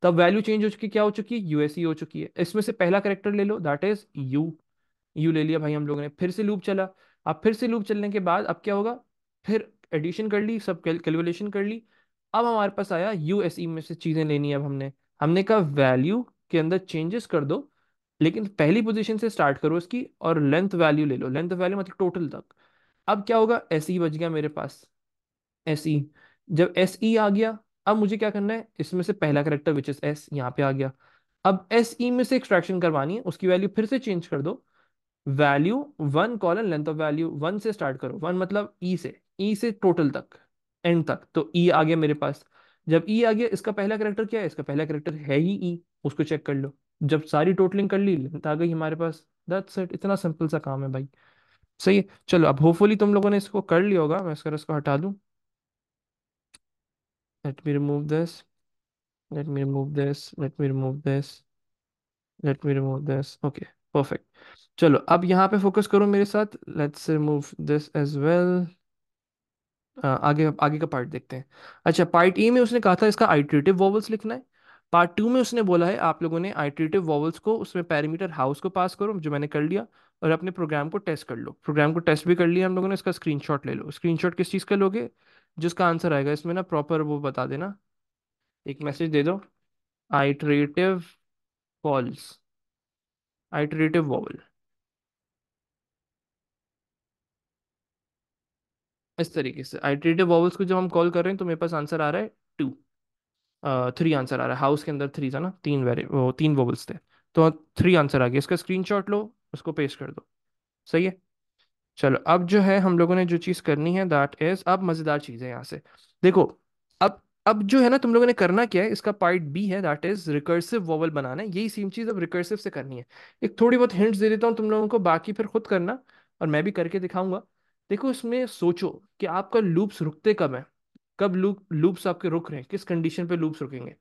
तब वैल्यू चेंज हो चुकी क्या हो चुकी है यूएसई e हो चुकी है इसमें से पहला करेक्टर ले लो दैट इज यू यू ले लिया भाई हम लोगों ने फिर से लूप चला अब फिर से लूप चलने के बाद अब क्या होगा फिर एडिशन कर ली सब कैलकुलेशन कर ली अब हमारे पास आया यूएसई e में से चीजें लेनी है अब हमने हमने कहा वैल्यू के अंदर चेंजेस कर दो लेकिन पहली पोजीशन से स्टार्ट करो इसकी और लेंथ वैल्यू ले लो लेंथ वैल्यू मतलब टोटल तक अब क्या होगा एस ई e बच गया मेरे पास एस ई e। जब एस ई आ गया अब मुझे क्या करना है इसमें से पहला करेक्टर विच इज एस यहाँ पे आ गया अब एस ई में से एक्सट्रैक्शन करवानी है उसकी वैल्यू फिर से चेंज कर दो value one colon length of value one से स्टार्ट करो वन मतलब ई e से ई e से टोटल तक एंड तक तो ई e आ गया मेरे पास जब ई e आ गया इसका पहला करेक्टर क्या है इसका पहला करेक्टर है ही ई e, उसको चेक कर लो जब सारी टोटलिंग कर ली लेंथ आ गई हमारे पास दैट्स इट इतना सिंपल सा काम है भाई सही है चलो अब होपफुली तुम लोगों ने इसको कर लिया होगा मैं इसका इसको हटा दूं let me remove this let me remove this let me remove this let me remove this okay perfect चलो अब यहाँ पे फोकस करो मेरे साथ let's remove this as well आगे आगे का पार्ट देखते हैं अच्छा पार्ट ए e में उसने कहा था इसका आइट्रेटिव वॉवल्स लिखना है पार्ट टू में उसने बोला है आप लोगों ने आइट्रेटिव वॉवल्स को उसमें पैरामीटर हाउस को पास करो जो मैंने कर लिया और अपने प्रोग्राम को टेस्ट कर लो प्रोग्राम को टेस्ट भी कर लिया हम लोगों ने इसका स्क्रीन ले लो स्क्रीन किस चीज़ का लोगे जिसका आंसर आएगा इसमें ना प्रॉपर वो बता देना एक मैसेज दे दो आइट्रेटिव कॉल्स आइट्रेटिव वॉवल इस तरीके से आइट्रेटिव वॉवल्स को जब हम कॉल कर रहे हैं तो मेरे पास आंसर आ रहा है टू थ्री आंसर आ रहा है हाउस के अंदर थ्री था ना तीन वेरे वो तीन वॉवल्स थे तो थ्री हाँ, आंसर आ गया इसका स्क्रीन लो उसको पेश कर दो सही है चलो अब जो है हम लोगों ने जो चीज़ करनी है दैट इज़ अब मज़ेदार चीज़ है यहाँ से देखो अब अब जो है ना तुम लोगों ने करना क्या है इसका पार्ट बी है दैट इज़ रिकर्सिव वॉवल बनाना है यही सेम चीज़ अब रिकर्सिव से करनी है एक थोड़ी बहुत हिंट्स दे देता हूँ तुम लोगों को बाकी फिर खुद करना और मैं भी करके दिखाऊंगा देखो इसमें सोचो कि आपका लूप्स रुकते कब हैं कब लूप लूप्स आपके रुक रहे हैं किस कंडीशन पे लूप्स रुकेंगे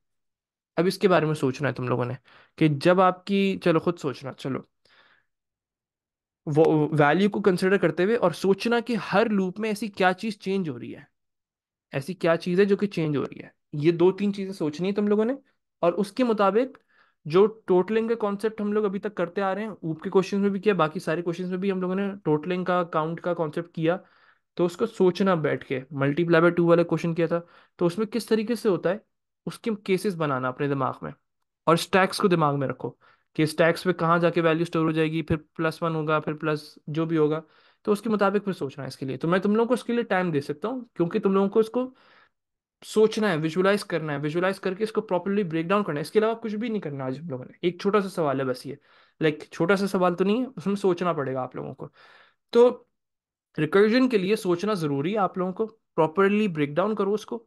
अब इसके बारे में सोचना है तुम लोगों ने कि जब आपकी चलो खुद सोचना चलो वो वैल्यू को कंसिडर करते हुए और सोचना कि हर लूप में ऐसी क्या चीज़ चेंज हो रही है ऐसी क्या चीज़ है जो कि चेंज हो रही है ये दो तीन चीज़ें सोचनी है तुम लोगों ने और उसके मुताबिक जो टोटलिंग का कॉन्सेप्ट हम लोग अभी तक करते आ रहे हैं ऊप के क्वेश्चन में भी किया बाकी सारे क्वेश्चन में भी हम लोगों ने टोटलिंग का काउंट का कॉन्सेप्ट किया तो उसको सोचना बैठ के मल्टीप्लाई बाय टू वाला क्वेश्चन किया था तो उसमें किस तरीके से होता है उसके केसेस बनाना अपने दिमाग में और स्टैक्स को दिमाग में रखो कि स्टैक्स पे कहाँ जाके वैल्यू स्टोर हो जाएगी फिर प्लस वन होगा फिर प्लस जो भी होगा तो उसके मुताबिक फिर सोचना है इसके लिए तो मैं तुम लोगों को इसके लिए टाइम दे सकता हूँ क्योंकि तुम लोगों को इसको सोचना है विजुअलाइज करना है विजुलाइज करके इसको प्रॉपरली ब्रेक डाउन करना है इसके अलावा कुछ भी नहीं करना आज हम लोगों ने एक छोटा सा सवाल है बस ये लाइक छोटा सा सवाल तो नहीं है उसमें सोचना पड़ेगा आप लोगों को तो रिकर्जन के लिए सोचना ज़रूरी है आप लोगों को प्रॉपरली ब्रेक डाउन करो उसको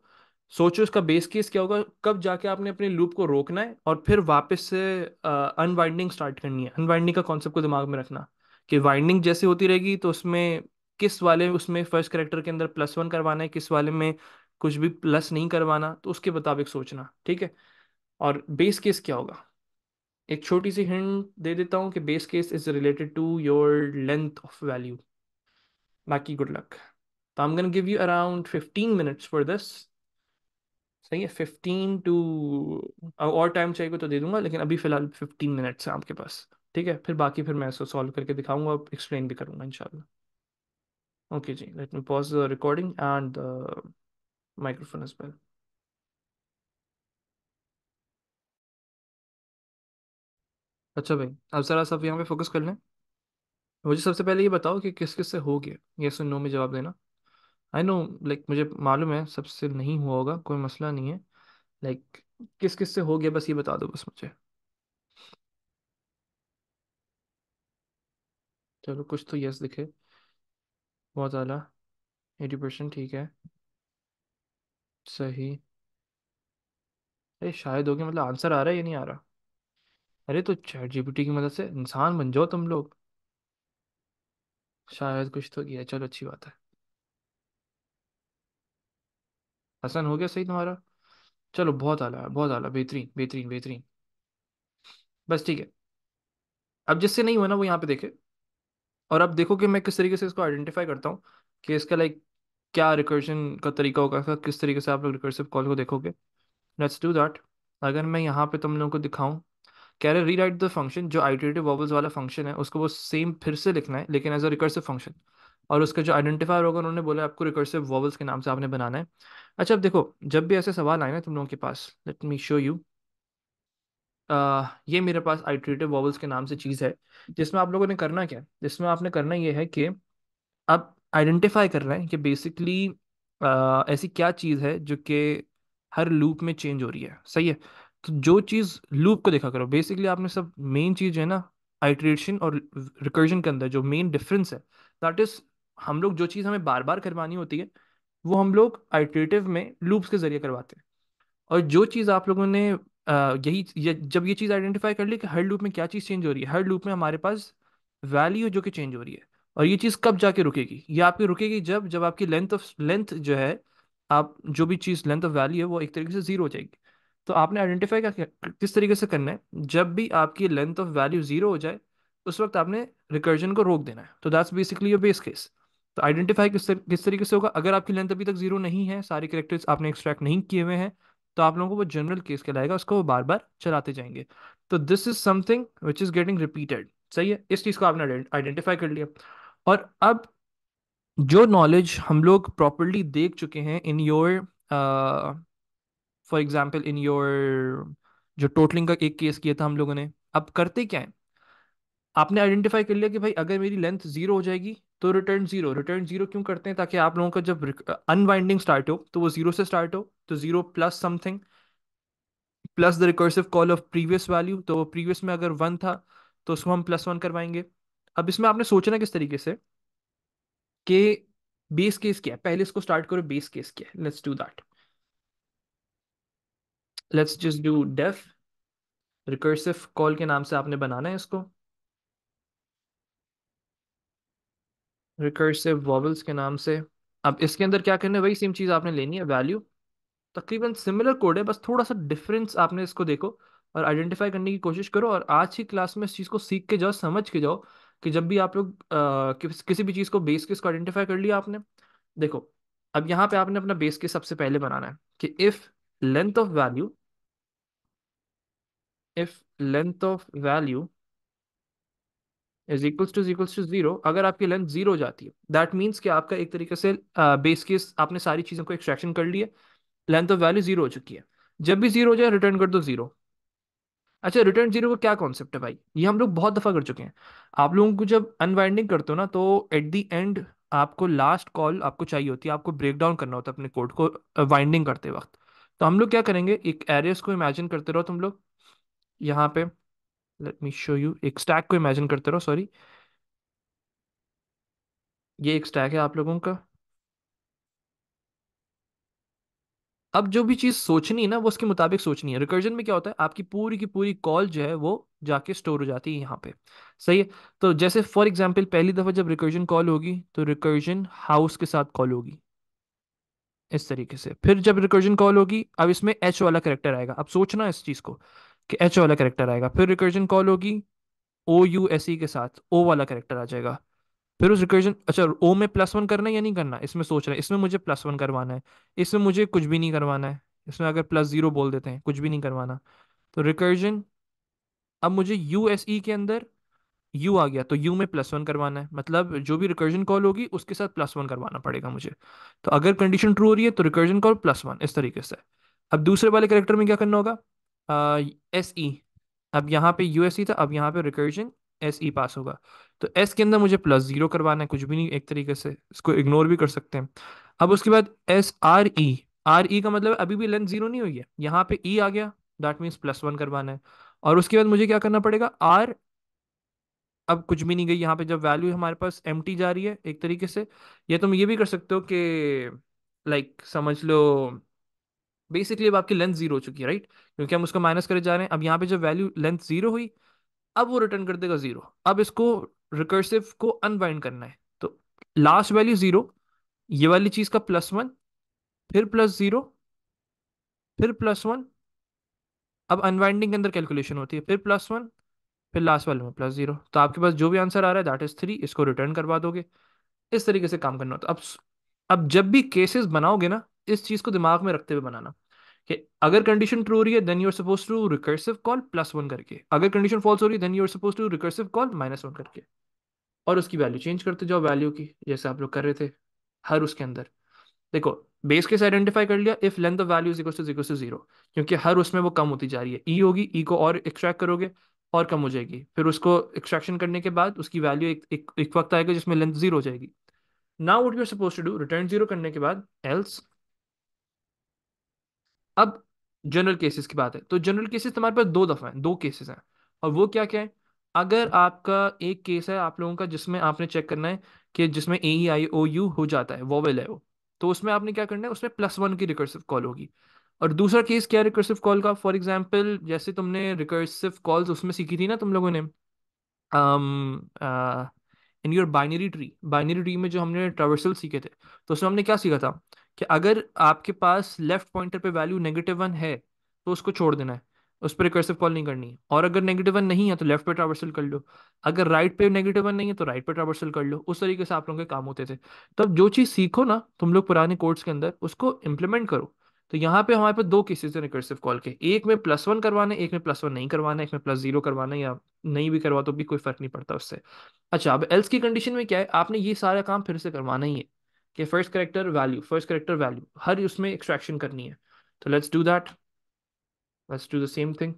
सोचो उसका बेस केस क्या होगा कब जाके आपने अपने लूप को रोकना है और फिर वापस से अनवाइंडिंग स्टार्ट करनी है अनवाइंडिंग का कॉन्सेप्ट को दिमाग में रखना कि वाइंडिंग जैसे होती रहेगी तो उसमें किस वाले उसमें फर्स्ट करेक्टर के अंदर प्लस वन करवाना है किस वाले में कुछ भी प्लस नहीं करवाना तो उसके मुताबिक सोचना ठीक है और बेस केस क्या होगा एक छोटी सी हिंट दे देता हूँ कि base case is related to your length of value बाकी गुड लक तो I am give you around fifteen minutes for this सही है फिफ्टीन टू और टाइम चाहिए तो दे दूंगा लेकिन अभी फ़िलहाल फिफ्टीन मिनट्स हैं आपके पास ठीक है फिर बाकी फिर मैं इसको सॉल्व करके दिखाऊंगा एक्सप्लेन भी करूंगा इंशाल्लाह ओके जी let me pause the recording and microphone as well. अच्छा भाई अब जरा सब यहाँ पे फोकस कर लें मुझे सबसे पहले ये बताओ कि किस किस से हो गया ये सुन नो में जवाब देना आई नो लाइक मुझे मालूम है सबसे नहीं हुआ होगा कोई मसला नहीं है लाइक like, किस किस से हो गया बस ये बता दो बस मुझे चलो कुछ तो यस दिखे बहुत ज़्यादा एटी परसेंट ठीक है सही अरे शायद हो गया मतलब आंसर आ रहा है या नहीं आ रहा अरे तो चैट जीपीटी की मदद से इंसान बन जाओ तुम लोग शायद कुछ तो किया चलो अच्छी बात है आसान हो गया सही तुम्हारा चलो बहुत आला बहुत आला बेहतरीन बेहतरीन बेहतरीन बस ठीक है अब जिससे नहीं हुआ ना वो यहाँ पे देखे और अब देखो कि मैं किस तरीके से इसको आइडेंटिफाई करता हूँ कि इसका लाइक क्या रिकर्शन का तरीका होगा था किस तरीके से आप लोग रिकर्सिव कॉल को देखोगे लेट्स डू दैट अगर मैं यहाँ पे तुम लोगों को दिखाऊँ कह रहे राइट द फंक्शन जो आइटरेटिव वॉवल्स वाला फंक्शन है उसको वो सेम फिर से लिखना है लेकिन एज अ रिकर्सिव फंक्शन और उसका जो आइडेंटिफायर होगा उन्होंने बोला आपको रिकर्सिव वॉवल्स के नाम से आपने बनाना है अच्छा अब देखो जब भी ऐसे सवाल आए ना तुम लोगों के पास लेट मी शो यू ये मेरे पास आइट्रेटिव वॉबल्स के नाम से चीज़ है जिसमें आप लोगों ने करना क्या है जिसमें आपने करना ये है कि अब आइडेंटिफाई करना है कि बेसिकली ऐसी क्या चीज़ है जो कि हर लूप में चेंज हो रही है सही है तो जो चीज़ लूप को देखा करो बेसिकली आपने सब मेन चीज़ है ना आइट्रेशन और रिकर्जन के अंदर जो मेन डिफरेंस है दैट इज़ हम लोग जो चीज़ हमें बार बार करवानी होती है वो हम लोग आइट्रेटिव में लूप्स के ज़रिए करवाते हैं और जो चीज़ आप लोगों ने यही जब ये चीज़ आइडेंटिफाई कर ली कि हर लूप में क्या चीज़ चेंज हो रही है हर लूप में हमारे पास वैल्यू जो कि चेंज हो रही है और ये चीज़ कब जाके रुकेगी ये आपकी रुकेगी जब जब आपकी लेंथ ऑफ लेंथ जो है आप जो भी चीज़ लेंथ ऑफ वैली है वो एक तरीके से ज़ीरो हो जाएगी तो आपने आइडेंटिफाई क्या किस तरीके से करना है जब भी आपकी लेंथ ऑफ वैल्यू ज़ीरो हो जाए उस वक्त आपने रिकर्जन को रोक देना है तो that's basically your base case तो आइडेंटिफाई किस तर, किस तरीके से होगा अगर आपकी लेंथ अभी तक जीरो नहीं है सारे करेक्टर्स आपने एक्सट्रैक्ट नहीं किए हुए हैं तो आप लोगों को वो जनरल केस कहलाएगा उसको वो बार बार चलाते जाएंगे तो this is something which is getting repeated सही है इस चीज़ को आपने आइडेंटिफाई कर लिया और अब जो नॉलेज हम लोग प्रॉपरली देख चुके हैं in your for example in your जो टोटलिंग का एक केस किया था हम लोगों ने अब करते क्या है आपने आइडेंटिफाई कर लिया कि भाई अगर मेरी लेंथ जीरो हो जाएगी तो रिटर्न जीरो रिटर्न जीरो क्यों करते हैं ताकि आप लोगों का जब अनवाइंडिंग स्टार्ट हो तो वो जीरो से स्टार्ट हो तो zero plus something plus the recursive call of previous value तो प्रीवियस में अगर वन था तो उसको हम प्लस वन करवाएंगे अब इसमें आपने सोचना किस तरीके से कि बेस केस क्या है पहले इसको स्टार्ट करो बेस केस क्या है let's do that let's just do def recursive call के नाम से आपने बनाना है इसको रिकर्सिव वॉवल्स के नाम से अब इसके अंदर क्या करना है वही सेम चीज़ आपने लेनी है वैल्यू तकरीबन सिमिलर कोड है बस थोड़ा सा डिफरेंस आपने इसको देखो और आइडेंटिफाई करने की कोशिश करो और आज ही क्लास में इस चीज़ को सीख के जाओ समझ के जाओ कि जब भी आप लोग किस, किसी भी चीज़ को बेस केस को आइडेंटिफाई कर लिया आपने देखो अब यहाँ पे आपने अपना बेस केस सबसे पहले बनाना है कि if length of value if length of value is equals to equals to zero अगर आपकी लेंथ जीरो जाती है दैट मीन्स कि आपका एक तरीके से बेस केस आपने सारी चीज़ों को एक्सट्रैक्शन कर लिया लेंथ ऑफ वैल्यू जीरो हो चुकी है जब भी जीरो हो जाए रिटर्न कर दो जीरो अच्छा रिटर्न जीरो का क्या कॉन्सेप्ट है भाई ये हम लोग बहुत दफ़ा कर चुके हैं आप लोगों को जब अनवाइंडिंग करते हो ना तो एट दी एंड आपको लास्ट कॉल आपको चाहिए होती है आपको ब्रेक डाउन करना होता है अपने कोड को वाइंडिंग करते वक्त तो हम लोग क्या करेंगे एक एरियस को इमेजिन करते रहो तुम लोग यहाँ पे लेट मी शो यू एक स्टैक को इमेजिन करते रहो सॉरी ये एक स्टैक है आप लोगों का अब जो भी चीज़ सोचनी है ना वो उसके मुताबिक सोचनी है रिकर्जन में क्या होता है आपकी पूरी की पूरी कॉल जो है वो जाके स्टोर हो जाती है यहाँ पे सही है तो जैसे फॉर एग्जांपल पहली दफ़ा जब रिकर्जन कॉल होगी तो रिकर्जन हाउस के साथ कॉल होगी इस तरीके से फिर जब रिकर्जन कॉल होगी अब इसमें एच वाला करेक्टर आएगा अब सोचना इस चीज़ को कि एच वाला करेक्टर आएगा फिर रिकर्जन कॉल होगी ओ यू एस ई के साथ ओ वाला करेक्टर आ जाएगा फिर उस रिकर्जन अच्छा ओ में प्लस वन करना है या नहीं करना इसमें सोच रहे हैं इसमें मुझे प्लस वन करवाना है इसमें मुझे कुछ भी नहीं करवाना है इसमें अगर प्लस जीरो बोल देते हैं कुछ भी नहीं करवाना तो रिकर्जन अब मुझे यू एस ई के अंदर यू आ गया तो यू में प्लस वन करवाना है मतलब जो भी रिकर्जन कॉल होगी उसके साथ प्लस वन करवाना पड़ेगा मुझे तो अगर कंडीशन ट्रू हो रही है तो रिकर्जन कॉल प्लस वन इस तरीके से अब दूसरे वाले करेक्टर में क्या करना होगा एस ई e। अब यहाँ पे यू एस ई था अब यहाँ पे रिकर्जन एस ई पास होगा तो एस के अंदर मुझे प्लस जीरो करवाना है कुछ भी नहीं एक तरीके से इसको इग्नोर भी कर सकते हैं अब उसके बाद S R E R E का मतलब अभी भी लेंथ जीरो नहीं हुई है यहाँ पे ई e आ गया दैट मीन्स प्लस वन करवाना है और उसके बाद मुझे क्या करना पड़ेगा आर अब कुछ भी नहीं गई यहाँ पे जब वैल्यू हमारे पास एम जा रही है एक तरीके से या तुम ये भी कर सकते हो कि लाइक समझ लो बेसिकली अब आपकी लेंथ जीरो हो चुकी है राइट क्योंकि हम उसको माइनस करे जा रहे हैं अब यहाँ पे जब वैल्यू लेंथ जीरो हुई अब वो रिटर्न कर देगा जीरो अब इसको रिकर्सिव को अनबाइंड करना है तो लास्ट वैल्यू जीरो ये वाली चीज का प्लस वन फिर प्लस जीरो फिर प्लस वन अब अनवाइंडिंग के अंदर कैलकुलेशन होती है फिर प्लस वन फिर लास्ट वाले में प्लस जीरो तो आपके पास जो भी आंसर आ रहा है दैट इज थ्री इसको रिटर्न करवा दोगे इस तरीके से काम करना होता तो है अब अब जब भी केसेस बनाओगे ना इस चीज़ को दिमाग में रखते हुए बनाना कि अगर कंडीशन ट्रू हो रही है then you are suppose to recursive call plus one करके अगर कंडीशन फॉल्स हो रही है then you are suppose to recursive call minus one करके और उसकी वैल्यू चेंज करते जाओ वैल्यू की जैसे आप लोग कर रहे थे हर उसके अंदर देखो बेस केस आइडेंटिफाई कर लिया if length of value equal to equal to zero क्योंकि हर उसमें वो कम होती जा रही है ई e होगी ई e को और एक्सट्रैक्ट करोगे और कम हो जाएगी फिर उसको एक्सट्रैक्शन करने के बाद उसकी वैल्यू एक, एक, एक वक्त आएगा जिसमें लेंथ जीरो हो जाएगी now what you're suppose to do return zero करने के बाद एल्स अब जनरल केसेस की बात है तो जनरल केसेस तुम्हारे पास दो दफ़ा हैं दो केसेस हैं और वो क्या क्या है अगर आपका एक केस है आप लोगों का जिसमें आपने चेक करना है कि जिसमें ए ई आई ओ यू हो जाता है वॉवेल है वो तो उसमें आपने क्या करना है उसमें प्लस वन की रिकर्सिव कॉल होगी और दूसरा केस क्या रिकर्सिव कॉल का फॉर एग्जाम्पल जैसे तुमने रिकर्सिव कॉल्स उसमें सीखी थी ना तुम लोगों ने in your binary tree binary tree में जो हमने ट्रावर्सल सीखे थे तो उसमें हमने क्या सीखा था कि अगर आपके पास लेफ्ट पॉइंटर पे वैल्यू नेगेटिव वन है तो उसको छोड़ देना है उस पर रिकर्सिव कॉल नहीं करनी और अगर नेगेटिव वन नहीं है तो लेफ्ट पे ट्रावर्सल कर लो अगर राइट पे नेगेटिव वन नहीं है तो राइट पे ट्रावर्सल कर लो उस तरीके से आप लोगों के काम होते थे तब तो जो चीज़ सीखो ना तुम लोग पुराने कोर्ट्स के अंदर उसको इम्प्लीमेंट करो तो यहाँ पे हमारे पास दो केसेस हैं रिकर्सिव कॉल के एक में प्लस वन करवाना है एक में प्लस वन नहीं करवाना है एक में प्लस जीरो करवाना है या नहीं भी करवा तो भी कोई फर्क नहीं पड़ता उससे अच्छा अब एल्स की कंडीशन में क्या है आपने ये सारा काम फिर से करवाना ही है कि first character value first character value हर उसमें एक्सट्रैक्शन करनी है तो let's do that let's do the same thing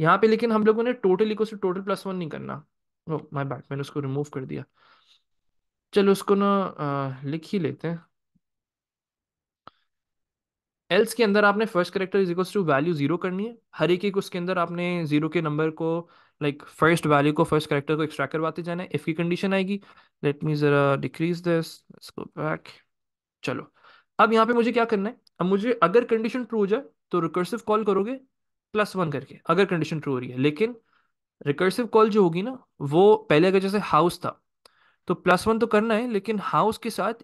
यहाँ पे लेकिन हम लोगों ने टोटल इक्वल से टोटल प्लस वन नहीं करना ओ माय बैड मैंने उसको रिमूव कर दिया चलो उसको ना लिख ही लेते हैं एल्स के अंदर आपने first character is equal to value zero करनी है हर एक एक उसके अंदर आपने जीरो के नंबर को लाइक फर्स्ट वैल्यू को फर्स्ट करेक्टर को एक्सट्रैक्ट करवाते जाना है इफ की कंडीशन आएगी लेट मी जरा डिक्रीज दिस गो बैक चलो अब यहाँ पे मुझे क्या करना है अब मुझे अगर कंडीशन ट्रू हो जाए तो रिकर्सिव कॉल करोगे प्लस वन करके अगर कंडीशन ट्रू हो रही है लेकिन रिकर्सिव कॉल जो होगी ना वो पहले अगर जैसे हाउस था तो प्लस वन तो करना है लेकिन हाउस के साथ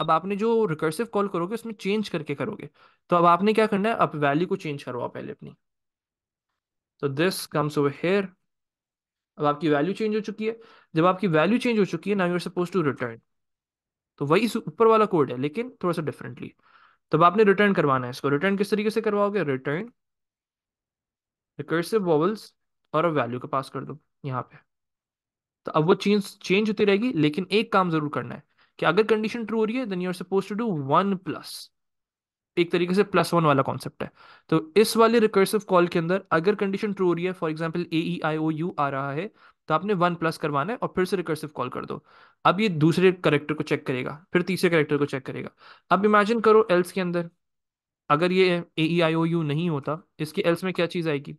अब आपने जो रिकर्सिव कॉल करोगे उसमें चेंज करके करोगे तो अब आपने क्या करना है अब वैल्यू को चेंज करवाओ पहले अपनी तो दिस कम्स ओवर हेयर अब आपकी वैल्यू चेंज हो चुकी है जब आपकी वैल्यू चेंज हो चुकी है ना you are suppose to return तो वही ऊपर वाला कोड है लेकिन थोड़ा सा डिफरेंटली तब आपने रिटर्न करवाना है इसको रिटर्न किस तरीके से करवाओगे रिटर्न रिकर्सिव वॉवल्स और अब वैल्यू का पास कर दो यहाँ पे तो अब वो चेंज चेंज होती रहेगी लेकिन एक काम जरूर करना है कि अगर कंडीशन ट्रू हो रही है then you are suppose to do one plus एक तरीके से प्लस वन वाला कॉन्सेप्ट है तो इस वाले रिकर्सिव कॉल के अंदर अगर कंडीशन ट्रू हो रही है for example A E I O U आ रहा है तो आपने वन प्लस करवाना है और फिर से रिकर्सिव कॉल कर दो अब ये दूसरे करेक्टर को चेक करेगा फिर तीसरे करेक्टर को चेक करेगा अब इमेजिन करो एल्स के अंदर अगर ये ए ई आई ओ यू नहीं होता इसके एल्स में क्या चीज़ आएगी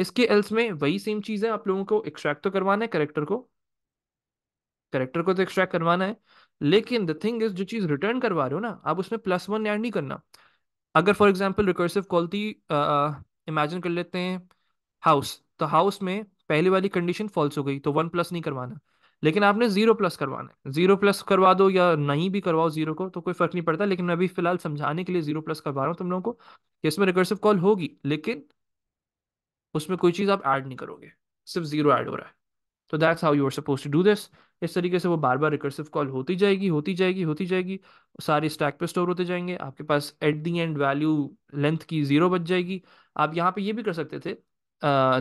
इसके एल्स में वही सेम चीज़ है आप लोगों को एक्सट्रैक्ट तो करवाना है करेक्टर को करेक्टर को तो एक्सट्रैक्ट करवाना है लेकिन द थिंग इज जो चीज रिटर्न करवा रहे हो ना आप उसमें प्लस वन ऐड नहीं करना अगर फॉर एग्जाम्पल रिकर्सिव कॉल थी इमेजिन कर लेते हैं हाउस तो हाउस में पहले वाली कंडीशन फॉल्स हो गई तो वन प्लस नहीं करवाना लेकिन आपने जीरो प्लस करवाना है जीरो प्लस करवा दो या नहीं भी करवाओ जीरो को तो कोई फर्क नहीं पड़ता लेकिन मैं अभी फिलहाल समझाने के लिए जीरो प्लस करवा रहा हूँ तुम लोगों को कि इसमें रिकर्सिव कॉल होगी लेकिन उसमें कोई चीज़ आप ऐड नहीं करोगे सिर्फ जीरो ऐड हो रहा है तो that's how you are suppose to do this इस तरीके से वो बार बार रिकर्सिव कॉल होती जाएगी होती जाएगी होती जाएगी सारे स्टैक पे स्टोर होते जाएंगे आपके पास at the end value length की ज़ीरो बच जाएगी आप यहाँ पे ये भी कर सकते थे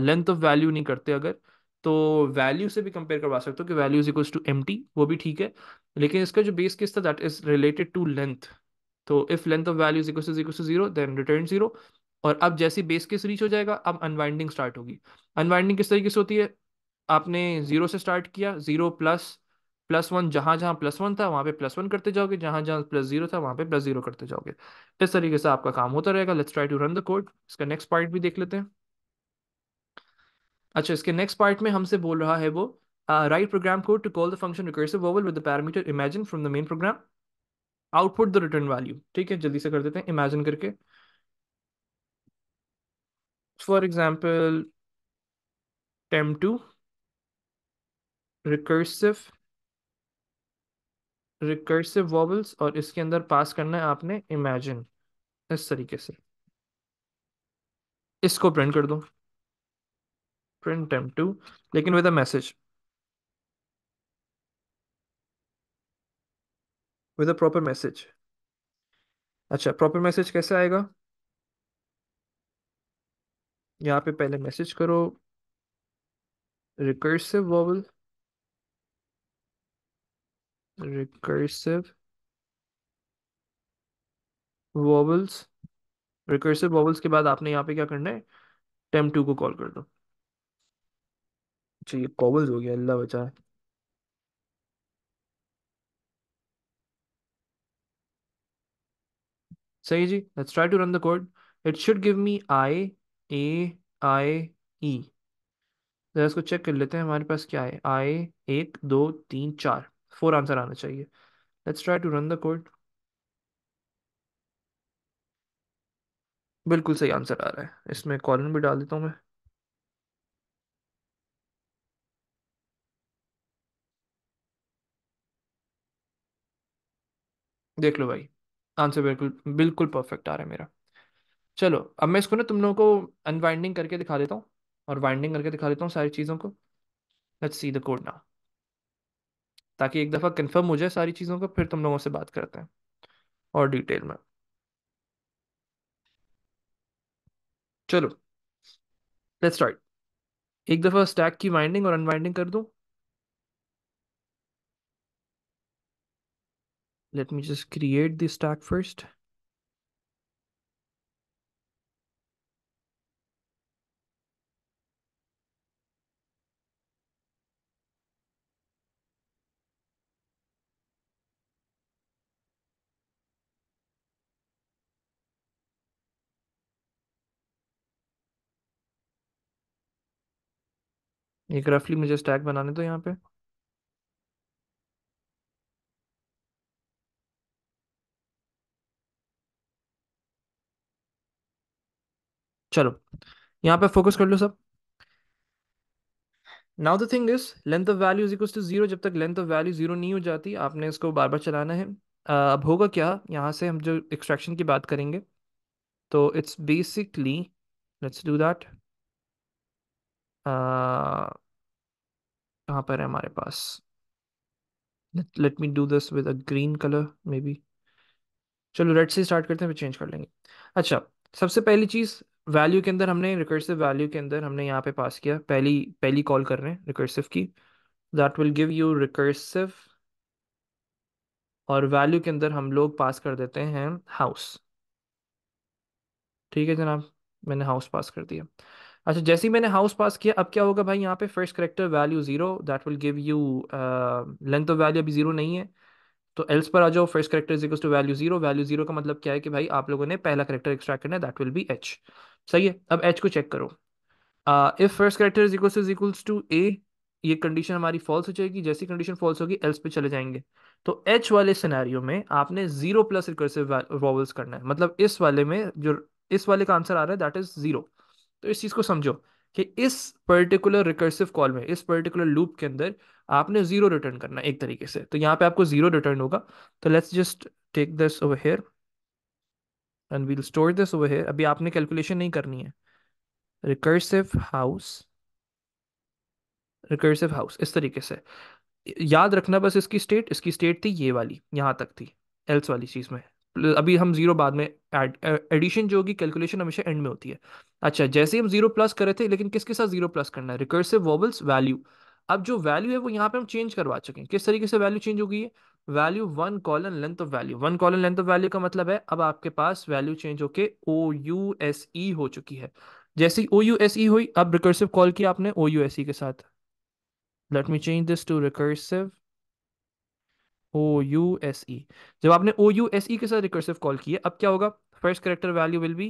लेंथ ऑफ वैल्यू नहीं करते अगर तो वैल्यू से भी कंपेयर करवा सकते हो कि value is equals to M वो भी ठीक है लेकिन इसका जो बेस किस था that is related to length तो if length of value is equals to zero then return zero और अब जैसे बेस केस रीच हो जाएगा अब अनवाइंडिंग स्टार्ट होगी अनवाइंडिंग किस तरीके से होती है आपने जीरो से स्टार्ट किया जीरो प्लस प्लस वन जहां जहां प्लस वन था वहां पे प्लस वन करते जाओगे जहां जहां प्लस जीरो था वहां पे प्लस जीरो करते जाओगे इस तरीके से आपका काम होता रहेगा let's try to run the code इसका नेक्स्ट पार्ट भी देख लेते हैं अच्छा इसके नेक्स्ट पार्ट में हमसे बोल रहा है वो write program code to call the function recursive vowel with the parameter imagine from the main program output the return value ठीक है जल्दी से कर देते हैं इमेजिन करके for example temp two recursive recursive vowels और इसके अंदर पास करना है आपने इमेजिन इस तरीके से इसको प्रिंट कर दो प्रिंट टेम टू लेकिन with a message with a proper message अच्छा प्रॉपर मैसेज कैसे आएगा यहाँ पे पहले मैसेज करो recursive vowel recursive vowels recursive vowels के बाद आपने यहाँ पे क्या करना है टेम टू को कॉल कर दो अच्छा ये कॉबल्स हो गया अल्लाह बचाए सही जी let's try to run the code it should give me I A I E जरा इसको चेक कर लेते हैं हमारे पास क्या है आई एक दो तीन चार फोर आंसर आना चाहिए let's try to run the code बिल्कुल सही आंसर आ रहा है इसमें कॉलन भी डाल देता हूँ मैं देख लो भाई आंसर बिल्कुल बिल्कुल परफेक्ट आ रहा है मेरा चलो अब मैं इसको ना तुम लोगों को अनवाइंडिंग करके दिखा देता हूँ और वाइंडिंग करके दिखा देता हूँ सारी चीज़ों को let's see the code now ताकि एक दफ़ा कंफर्म हो जाए सारी चीज़ों का फिर तुम लोगों से बात करते हैं और डिटेल में चलो लेट्स स्टार्ट एक दफ़ा स्टैक की वाइंडिंग और अनवाइंडिंग कर दू let me just create the stack first एक रफली मुझे स्टैक बनाने दो यहाँ पे चलो यहाँ पे फोकस कर लो सब now the thing is length of value is equal to zero जब तक लेंथ ऑफ वैल्यू जीरो नहीं हो जाती आपने इसको बार बार चलाना है uh, अब होगा क्या यहाँ से हम जो एक्सट्रैक्शन की बात करेंगे तो it's basically let's do that कहाँ पर है हमारे पास let me do this with a green colour maybe बी चलो रेड से स्टार्ट करते हैं फिर चेंज कर लेंगे अच्छा सबसे पहली चीज़ वैल्यू के अंदर हमने रिकर्सिव वैल्यू के अंदर हमने यहाँ पे पास किया पहली पहली कॉल कर रहे हैं रिकर्सिव की that will give you recursive और वैल्यू के अंदर हम लोग पास कर देते हैं हाउस ठीक है जनाब मैंने हाउस पास कर दिया अच्छा जैसे ही मैंने हाउस पास किया अब क्या होगा भाई यहाँ पे first character value zero that will give you length of value अभी जीरो नहीं है तो एल्स पर आ जाओ first character is equal to value zero value zero का मतलब क्या है कि भाई आप लोगों ने पहला करेक्टर एक्सट्रैक्ट करना है दैट विल बी एच सही है अब एच को चेक करो if first character is equals equals to A ये कंडीशन हमारी फॉल्स हो जाएगी जैसी कंडीशन फॉल्स होगी एल्स पे चले जाएंगे तो एच वाले सिनेरियो में आपने जीरो प्लस रिकर्सिव वॉवल्स करना है मतलब इस वाले में जो इस वाले का आंसर आ रहा है दैट इज जीरो तो इस चीज़ को समझो कि इस पर्टिकुलर रिकर्सिव कॉल में इस पर्टिकुलर लूप के अंदर आपने ज़ीरो रिटर्न करना एक तरीके से तो यहाँ पे आपको ज़ीरो रिटर्न होगा तो let's just take this over here and we'll store this over here अभी आपने कैलकुलेशन नहीं करनी है रिकर्सिव हाउस रिकर्सिव हाउस इस तरीके से याद रखना बस इसकी स्टेट इसकी स्टेट थी ये वाली यहाँ तक थी एल्स वाली चीज़ में अभी हम जीरो बाद में एडिशन जो होगी कैलकुलेशन हमेशा एंड में होती है अच्छा जैसे हम जीरो प्लस करे थे लेकिन किसके साथ जीरो प्लस करना है रिकर्सिव वॉबल्स वैल्यू अब जो वैल्यू है वो यहाँ पे हम चेंज करवा चुके हैं किस तरीके से वैल्यू चेंज होगी है value one colon length of value one colon length of value का मतलब है अब आपके पास वैल्यू चेंज होके ओ यू एस ई हो चुकी है जैसे ओ यू एस ई हुई अब रिकर्सिव कॉल किया आपने ओ यू एस ई के साथ let me change this to recursive O U S E जब आपने ओ यू एस ई के साथ रिकर्सिव कॉल किया अब क्या होगा first character value will be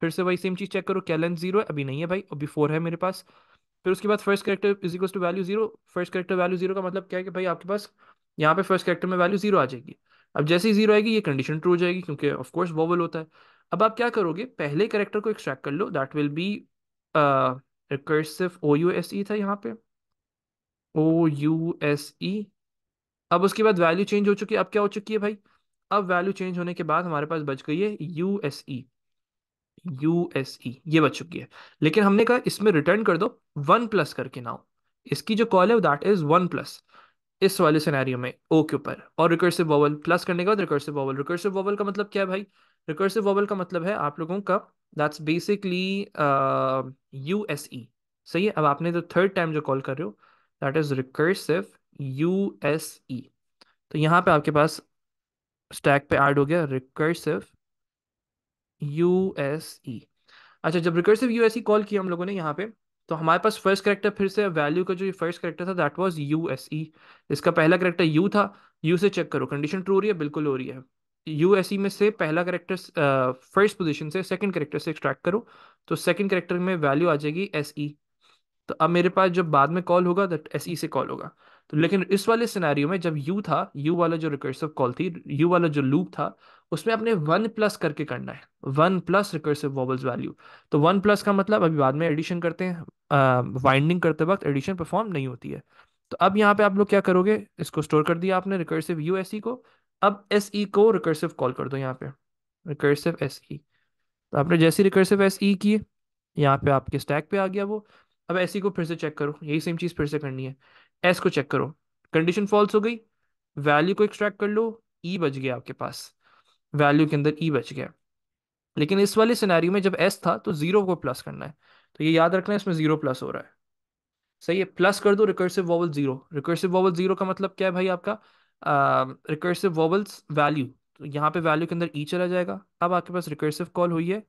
फिर से वही सेम चीज़ चेक करो क्या लेंथ जीरो है अभी नहीं है भाई अभी फोर है मेरे पास फिर उसके बाद first character is to value zero first character value zero का मतलब क्या है कि भाई आपके पास यहाँ पे फर्स्ट करेक्टर में वैल्यू जीरो आ जाएगी अब जैसे ही जीरो आएगी ये कंडीशन ट्रू हो जाएगी क्योंकि ऑफकोर्स वोवल होता है अब आप क्या करोगे पहले करेक्टर को एक्सट्रैक्ट कर लो that will be recursive O U S E था यहाँ पे ओ यू एस ई अब उसके बाद वैल्यू चेंज हो चुकी है अब क्या हो चुकी है भाई अब वैल्यू चेंज होने के बाद हमारे पास बच गई है U S E U S E ये बच चुकी है लेकिन हमने कहा इसमें रिटर्न कर दो वन प्लस करके नाउ इसकी जो कॉल है दैट इज वन प्लस इस वाले सिनेरियो में ओ के ऊपर और रिकर्सिव वोवल प्लस करने के बाद रिकर्सिव वोवल रिकर्सिव वोवल का मतलब क्या है भाई रिकर्सिव वोवल का मतलब है आप लोगों का that's basically U S E सही है अब आपने जो थर्ड टाइम जो कॉल कर रहे हो that is recursive U S E तो यहाँ पे आपके पास स्टैक पे ऐड हो गया रिकर्सिव यू एस ई अच्छा जब recursive U S E call किया हम लोगों ने यहाँ पे तो हमारे पास फर्स्ट करेक्टर फिर से वैल्यू का जो फर्स्ट करेक्टर था that was U S E इसका पहला करेक्टर यू था यू से चेक करो कंडीशन ट्रू हो रही है बिल्कुल हो रही है यू एस ई में से पहला करेक्टर फर्स्ट पोजिशन से सेकेंड करेक्टर से एक्सट्रैक्ट करो तो सेकेंड करेक्टर में वैल्यू आ जाएगी एस ई e। तो अब मेरे पास जब बाद में कॉल होगा दैट एस ई से कॉल होगा तो लेकिन इस वाले सिनेरियो में जब यू था यू वाला जो रिकर्सिव कॉल थी यू वाला जो लूप था उसमें आपने वन प्लस करके करना है one plus recursive vowels value तो वन प्लस का मतलब अभी बाद में एडिशन करते हैं वाइंडिंग करते वक्त एडिशन परफॉर्म नहीं होती है तो अब यहाँ पे आप लोग क्या करोगे इसको स्टोर कर दिया आपने रिकर्सिव यू एस ई को अब एस ई e को रिकर्सिव कॉल कर दो यहाँ पे रिकर्सिव एस ई तो आपने जैसी रिकर्सिव एस ई की यहाँ पे आपके स्टैक पे आ गया वो अब एस ई e को फिर से चेक करो यही सेम चीज़ फिर से करनी है एस को चेक करो कंडीशन फॉल्स हो गई वैल्यू को एक्सट्रैक्ट कर लो ई e बच गया आपके पास वैल्यू के अंदर ई e बच गया लेकिन इस वाले सिनेरियो में जब एस था तो जीरो को प्लस करना है तो ये याद रखना है इसमें जीरो प्लस हो रहा है सही है प्लस कर दो recursive vowel zero recursive vowel zero का मतलब क्या है भाई आपका रिकर्सिव वॉवल्स वैल्यू तो यहाँ पे वैल्यू के अंदर ई e चला जाएगा अब आपके पास रिकर्सिव कॉल हुई है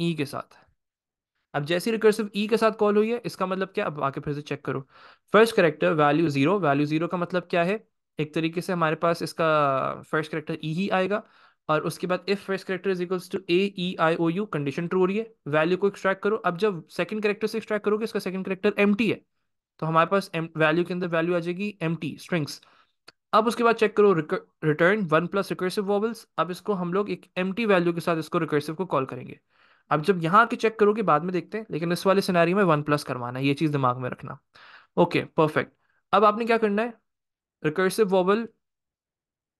ई e के साथ अब जैसी रिकर्सिव ई e के साथ कॉल हुई है इसका मतलब क्या अब आके फिर से चेक करो first character value zero value zero का मतलब क्या है एक तरीके से हमारे पास इसका फर्स्ट करेक्टर ई ही आएगा और उसके बाद if first character is equals to A E I O U condition true हो रही है वैल्यू को एक्सट्रैक्ट करो अब जब सेकंड करेक्टर से एक्सट्रैक्ट करोगे इसका सेकंड करेक्टर एम है तो हमारे पास वैल्यू के अंदर वैल्यू आ जाएगी एम स्ट्रिंग्स अब उसके बाद चेक करो return one plus recursive vowels अब इसको हम लोग एक एम वैल्यू के साथ इसको रिकर्सिव को कॉल करेंगे अब जब यहाँ आके चेक करोगे बाद में देखते हैं लेकिन इस वाले सिनारी में वन प्लस करवाना है ये चीज़ दिमाग में रखना ओके परफेक्ट अब आपने क्या करना है रिकर्सिव वॉवल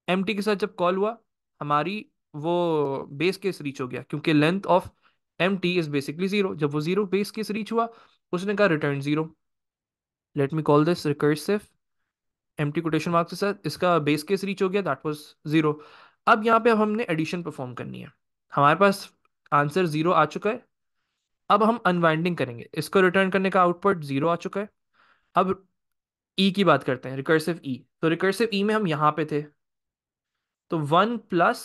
एम के साथ जब कॉल हुआ हमारी वो बेस केस रीच हो गया क्योंकि length of empty is basically zero जब वो जीरो बेस केस रीच हुआ उसने कहा return zero let me call this recursive empty quotation marks के साथ इसका बेस केस रीच हो गया दैट वॉज जीरो अब यहाँ पे अब हमने एडिशन परफॉर्म करनी है हमारे पास आंसर जीरो आ चुका है अब हम अनवाइंडिंग करेंगे इसको रिटर्न करने का आउटपुट जीरो आ चुका है अब ई e की बात करते हैं रिकर्सिव ई e. तो रिकर्सिव ई e में हम यहां पे थे तो one plus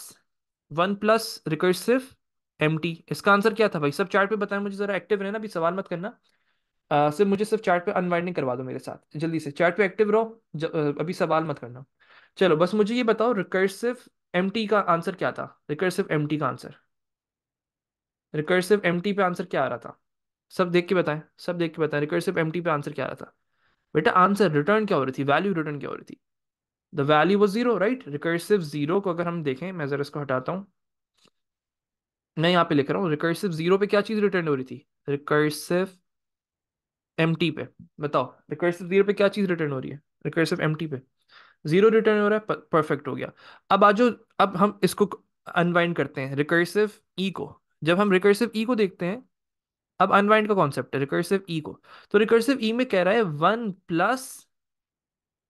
one plus recursive empty इसका आंसर क्या था भाई सब चार्ट पे बताएं मुझे जरा एक्टिव रहना अभी सवाल मत करना आ, सिर्फ मुझे सिर्फ चार्ट पे अनवाइंडिंग करवा दो मेरे साथ जल्दी से चार्ट पे एक्टिव रहो अभी सवाल मत करना चलो बस मुझे ये बताओ रिकर्सिव एम टी का आंसर क्या था रिकर्सिव एम टी का आंसर रिकर्सिव एम पे आंसर क्या आ रहा था सब देख के बताएं सब देख के बताएं रिकर्सिव एम पे आंसर क्या आ रहा था बेटा आंसर रिटर्न क्या हो रही थी वैल्यू रिटर्न क्या हो रही थी the value was zero right recursive zero को अगर हम देखें मैं जरा इसको हटाता हूँ मैं यहाँ पे लिख रहा हूँ रिकर्सिव जीरो पे क्या चीज रिटर्न हो रही थी रिकर्सिव एम पे बताओ रिकर्सिव जीरो पे क्या चीज रिटर्न हो रही है रिकर्सिव एम पे जीरो रिटर्न हो रहा है परफेक्ट हो गया अब आज अब हम इसको अनवाइंड करते हैं रिकर्सिव ई e को जब हम रिकर्सिव ई e को देखते हैं अब अनवाइंड का कॉन्सेप्ट है रिकर्सिव ई e को तो रिकर्सिव ई e में कह रहा है वन प्लस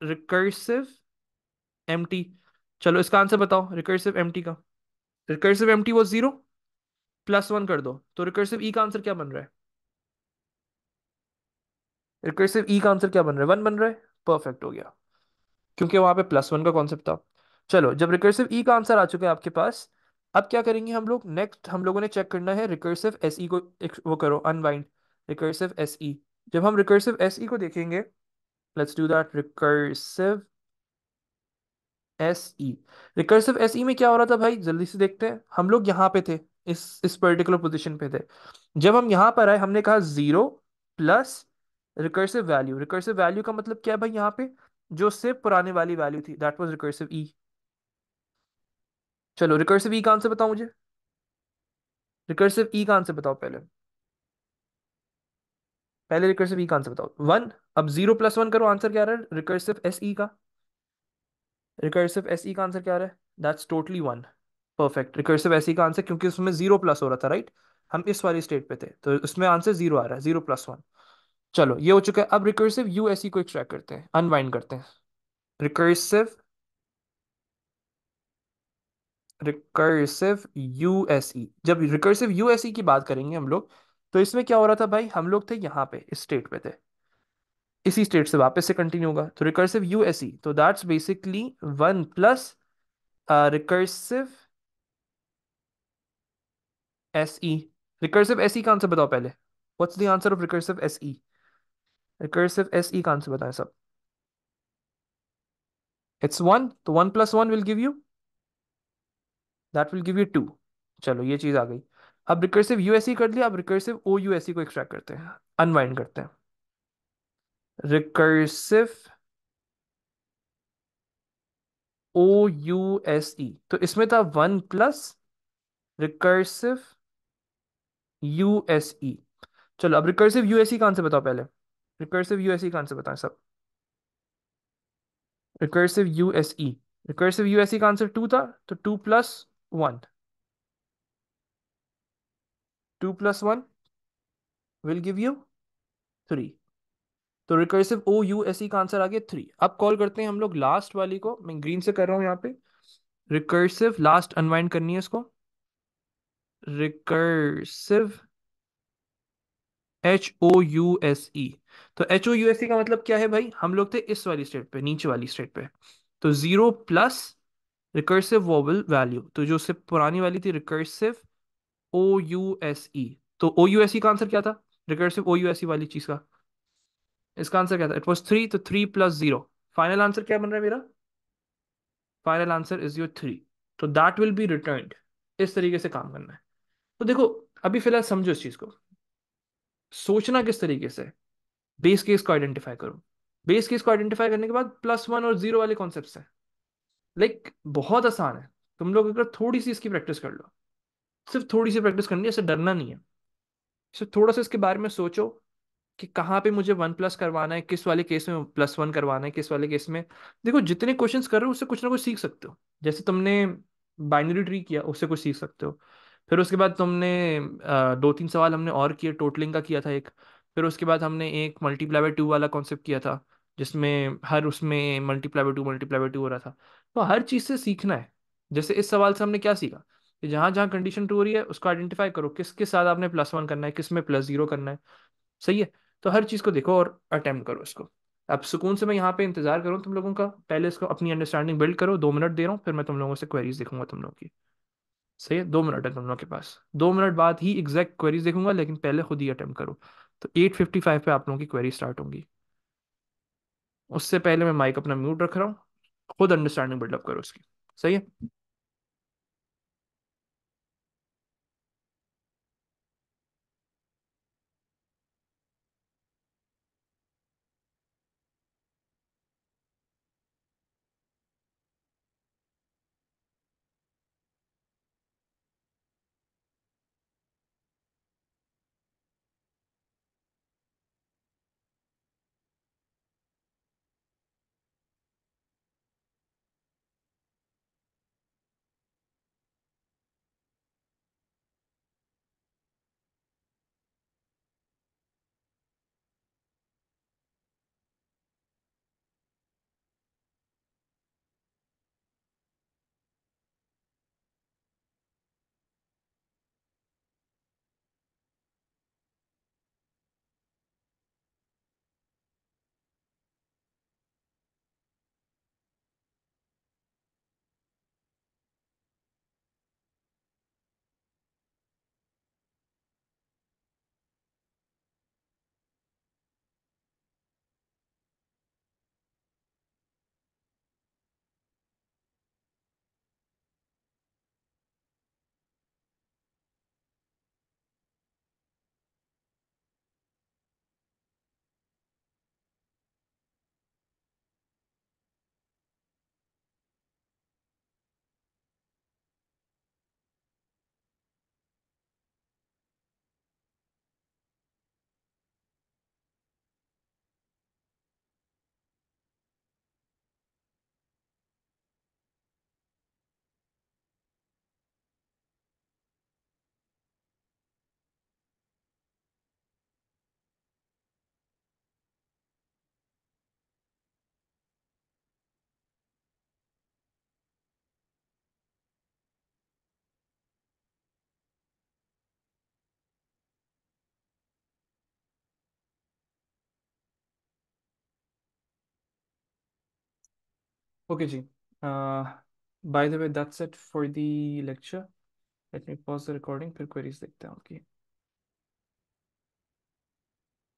रिकर्सिव एम चलो इसका आंसर बताओ रिकर्सिव एम का रिकर्सिव एम टी वो जीरो प्लस वन कर दो तो रिकर्सिव ई का आंसर क्या बन रहा है रिकर्सिव ई का आंसर क्या बन रहा है वन बन रहा है परफेक्ट हो गया क्योंकि वहां पे प्लस वन का कॉन्सेप्ट था चलो जब रिकर्सिव ई का आंसर आ चुका है आपके पास अब क्या करेंगे हम लोग नेक्स्ट हम लोगों ने चेक करना है रिकर्सिव एस ई को वो करो अनवाइंड रिकर्सिव एस ई जब हम रिकर्सिव एस ई को देखेंगे let's do that recursive S E recursive S में क्या हो रहा था भाई जल्दी से देखते हैं हम लोग यहाँ पे थे इस इस पर्टिकुलर पोजिशन पे थे जब हम यहाँ पर आए हमने कहा zero plus recursive value recursive value का मतलब क्या है भाई यहाँ पे जो सिर्फ पुराने वाली वैल्यू थी दैट वॉज रिकर्सिव ई चलो रिकर्सिव ई का आंसर बताओ मुझे रिकर्सिव ई का आंसर बताओ पहले पहले रिकर्सिव ई का आंसर बताओ वन अब जीरो प्लस वन करो आंसर क्या रहा है रिकर्सिव एस ई का रिकर्सिव एस ई का आंसर क्या रहा है that's totally one perfect recursive S E का आंसर क्योंकि उसमें जीरो प्लस हो रहा था राइट हम इस वाली स्टेट पे थे तो उसमें आंसर जीरो आ रहा है जीरो प्लस वन चलो ये हो चुका है अब रिकर्सिव यू एस ई को एक्सट्रैक्ट करते हैं अनवाइंड करते हैं रिकर्सिव रिकर्सिव यूएसई e। जब रिकर्सिव यूएसई e की बात करेंगे हम लोग तो इसमें क्या हो रहा था भाई हम लोग थे यहाँ पे इस स्टेट पे थे इसी स्टेट से वापस से कंटिन्यू होगा तो रिकर्सिव यूएसई e, तो that's basically one plus recursive S E recursive S E का आंसर बताओ पहले what's the answer of recursive S E recursive S E का आंसर बताएं सब इट्स वन तो one plus one will give you that will give you two चलो ये चीज़ आ गई अब रिकर्सिव यूएससी e कर लिया अब रिकर्सिव ओ यूएससी को एक्सट्रैक्ट करते हैं अनवाइंड करते हैं recursive O U S E तो इसमें था one plus recursive U S E चलो अब रिकर्सिव यूएसई कहां से बताओ पहले रिकर्सिव यूएसई कहां से बताएं सब रिकर्सिव यूएसई रिकर्सिव यूएसई का आंसर टू था तो two plus 1 2 plus 1 will give you 3 तो recursive O U S E का आंसर आ गया थ्री अब कॉल करते हैं हम लोग लास्ट वाली को मैं ग्रीन से कर रहा हूं यहाँ पे रिकर्सिव लास्ट अनवाइंड करनी है इसको रिकर्सिव एच ओ यू एस ई तो एच ओ यू एस ई का मतलब क्या है भाई हम लोग थे इस वाली स्टेट पे नीचे वाली स्टेट पे तो zero plus recursive vowel value तो जो उससे पुरानी वाली थी recursive O U S E तो ओ यू एस ई का आंसर क्या था recursive O U S E वाली चीज का इसका आंसर क्या था इट वॉज थ्री तो three plus zero final answer क्या बन रहा है मेरा final answer is your three तो दैट विल बी रिटर्न इस तरीके से काम करना है तो देखो अभी फिलहाल समझो इस चीज को सोचना किस तरीके से बेस केस को आइडेंटिफाई करो बेस केस को आइडेंटिफाई करने के बाद प्लस वन और जीरो वाले कॉन्सेप्ट्स हैं लाइक like, बहुत आसान है तुम लोग अगर थोड़ी सी इसकी प्रैक्टिस कर लो सिर्फ थोड़ी सी प्रैक्टिस करनी है ऐसे डरना नहीं है सिर्फ थोड़ा सा इसके बारे में सोचो कि कहाँ पे मुझे वन प्लस करवाना है किस वाले केस में प्लस वन करवाना है किस वाले केस में देखो जितने क्वेश्चंस कर रहे हो उससे कुछ ना कुछ सीख सकते हो जैसे तुमने बाइनरी ट्री किया उससे कुछ सीख सकते हो फिर उसके बाद तुमने दो तीन सवाल हमने और किए टोटलिंग का किया था एक फिर उसके बाद हमने एक मल्टीप्लाई बाई टू वाला कॉन्सेप्ट किया था जिसमें हर उसमें multiply by two multiply by two हो रहा था तो हर चीज से सीखना है जैसे इस सवाल से हमने क्या सीखा कि जहां जहां कंडीशन टू हो रही है उसको आइडेंटिफाई करो किस के साथ आपने प्लस वन करना है किस में प्लस जीरो करना है सही है तो हर चीज को देखो और अटेम्प्ट करो इसको अब सुकून से मैं यहाँ पे इंतजार करूँ तुम लोगों का पहले इसको अपनी अंडरस्टैंडिंग बिल्ड करो दो मिनट दे रहा हूँ फिर मैं तुम लोगों से क्वेरीज देखूंगा तुम लोगों की सही है दो मिनट है तुम लोगों के पास दो मिनट बाद ही एग्जैक्ट क्वेरीज देखूंगा लेकिन पहले खुद ही अटैम्प्ट करो तो एट फिफ्टी फाइव पे आप लोगों की क्वेरी स्टार्ट होंगी उससे पहले मैं माइक अपना म्यूट रख रहा हूँ खुद अंडरस्टैंडिंग बिल्डअप करो उसकी सही है Okay, G. Uh, by the way, that's it for the lecture. Let me pause the recording. फिर queries देखते हैं उनकी.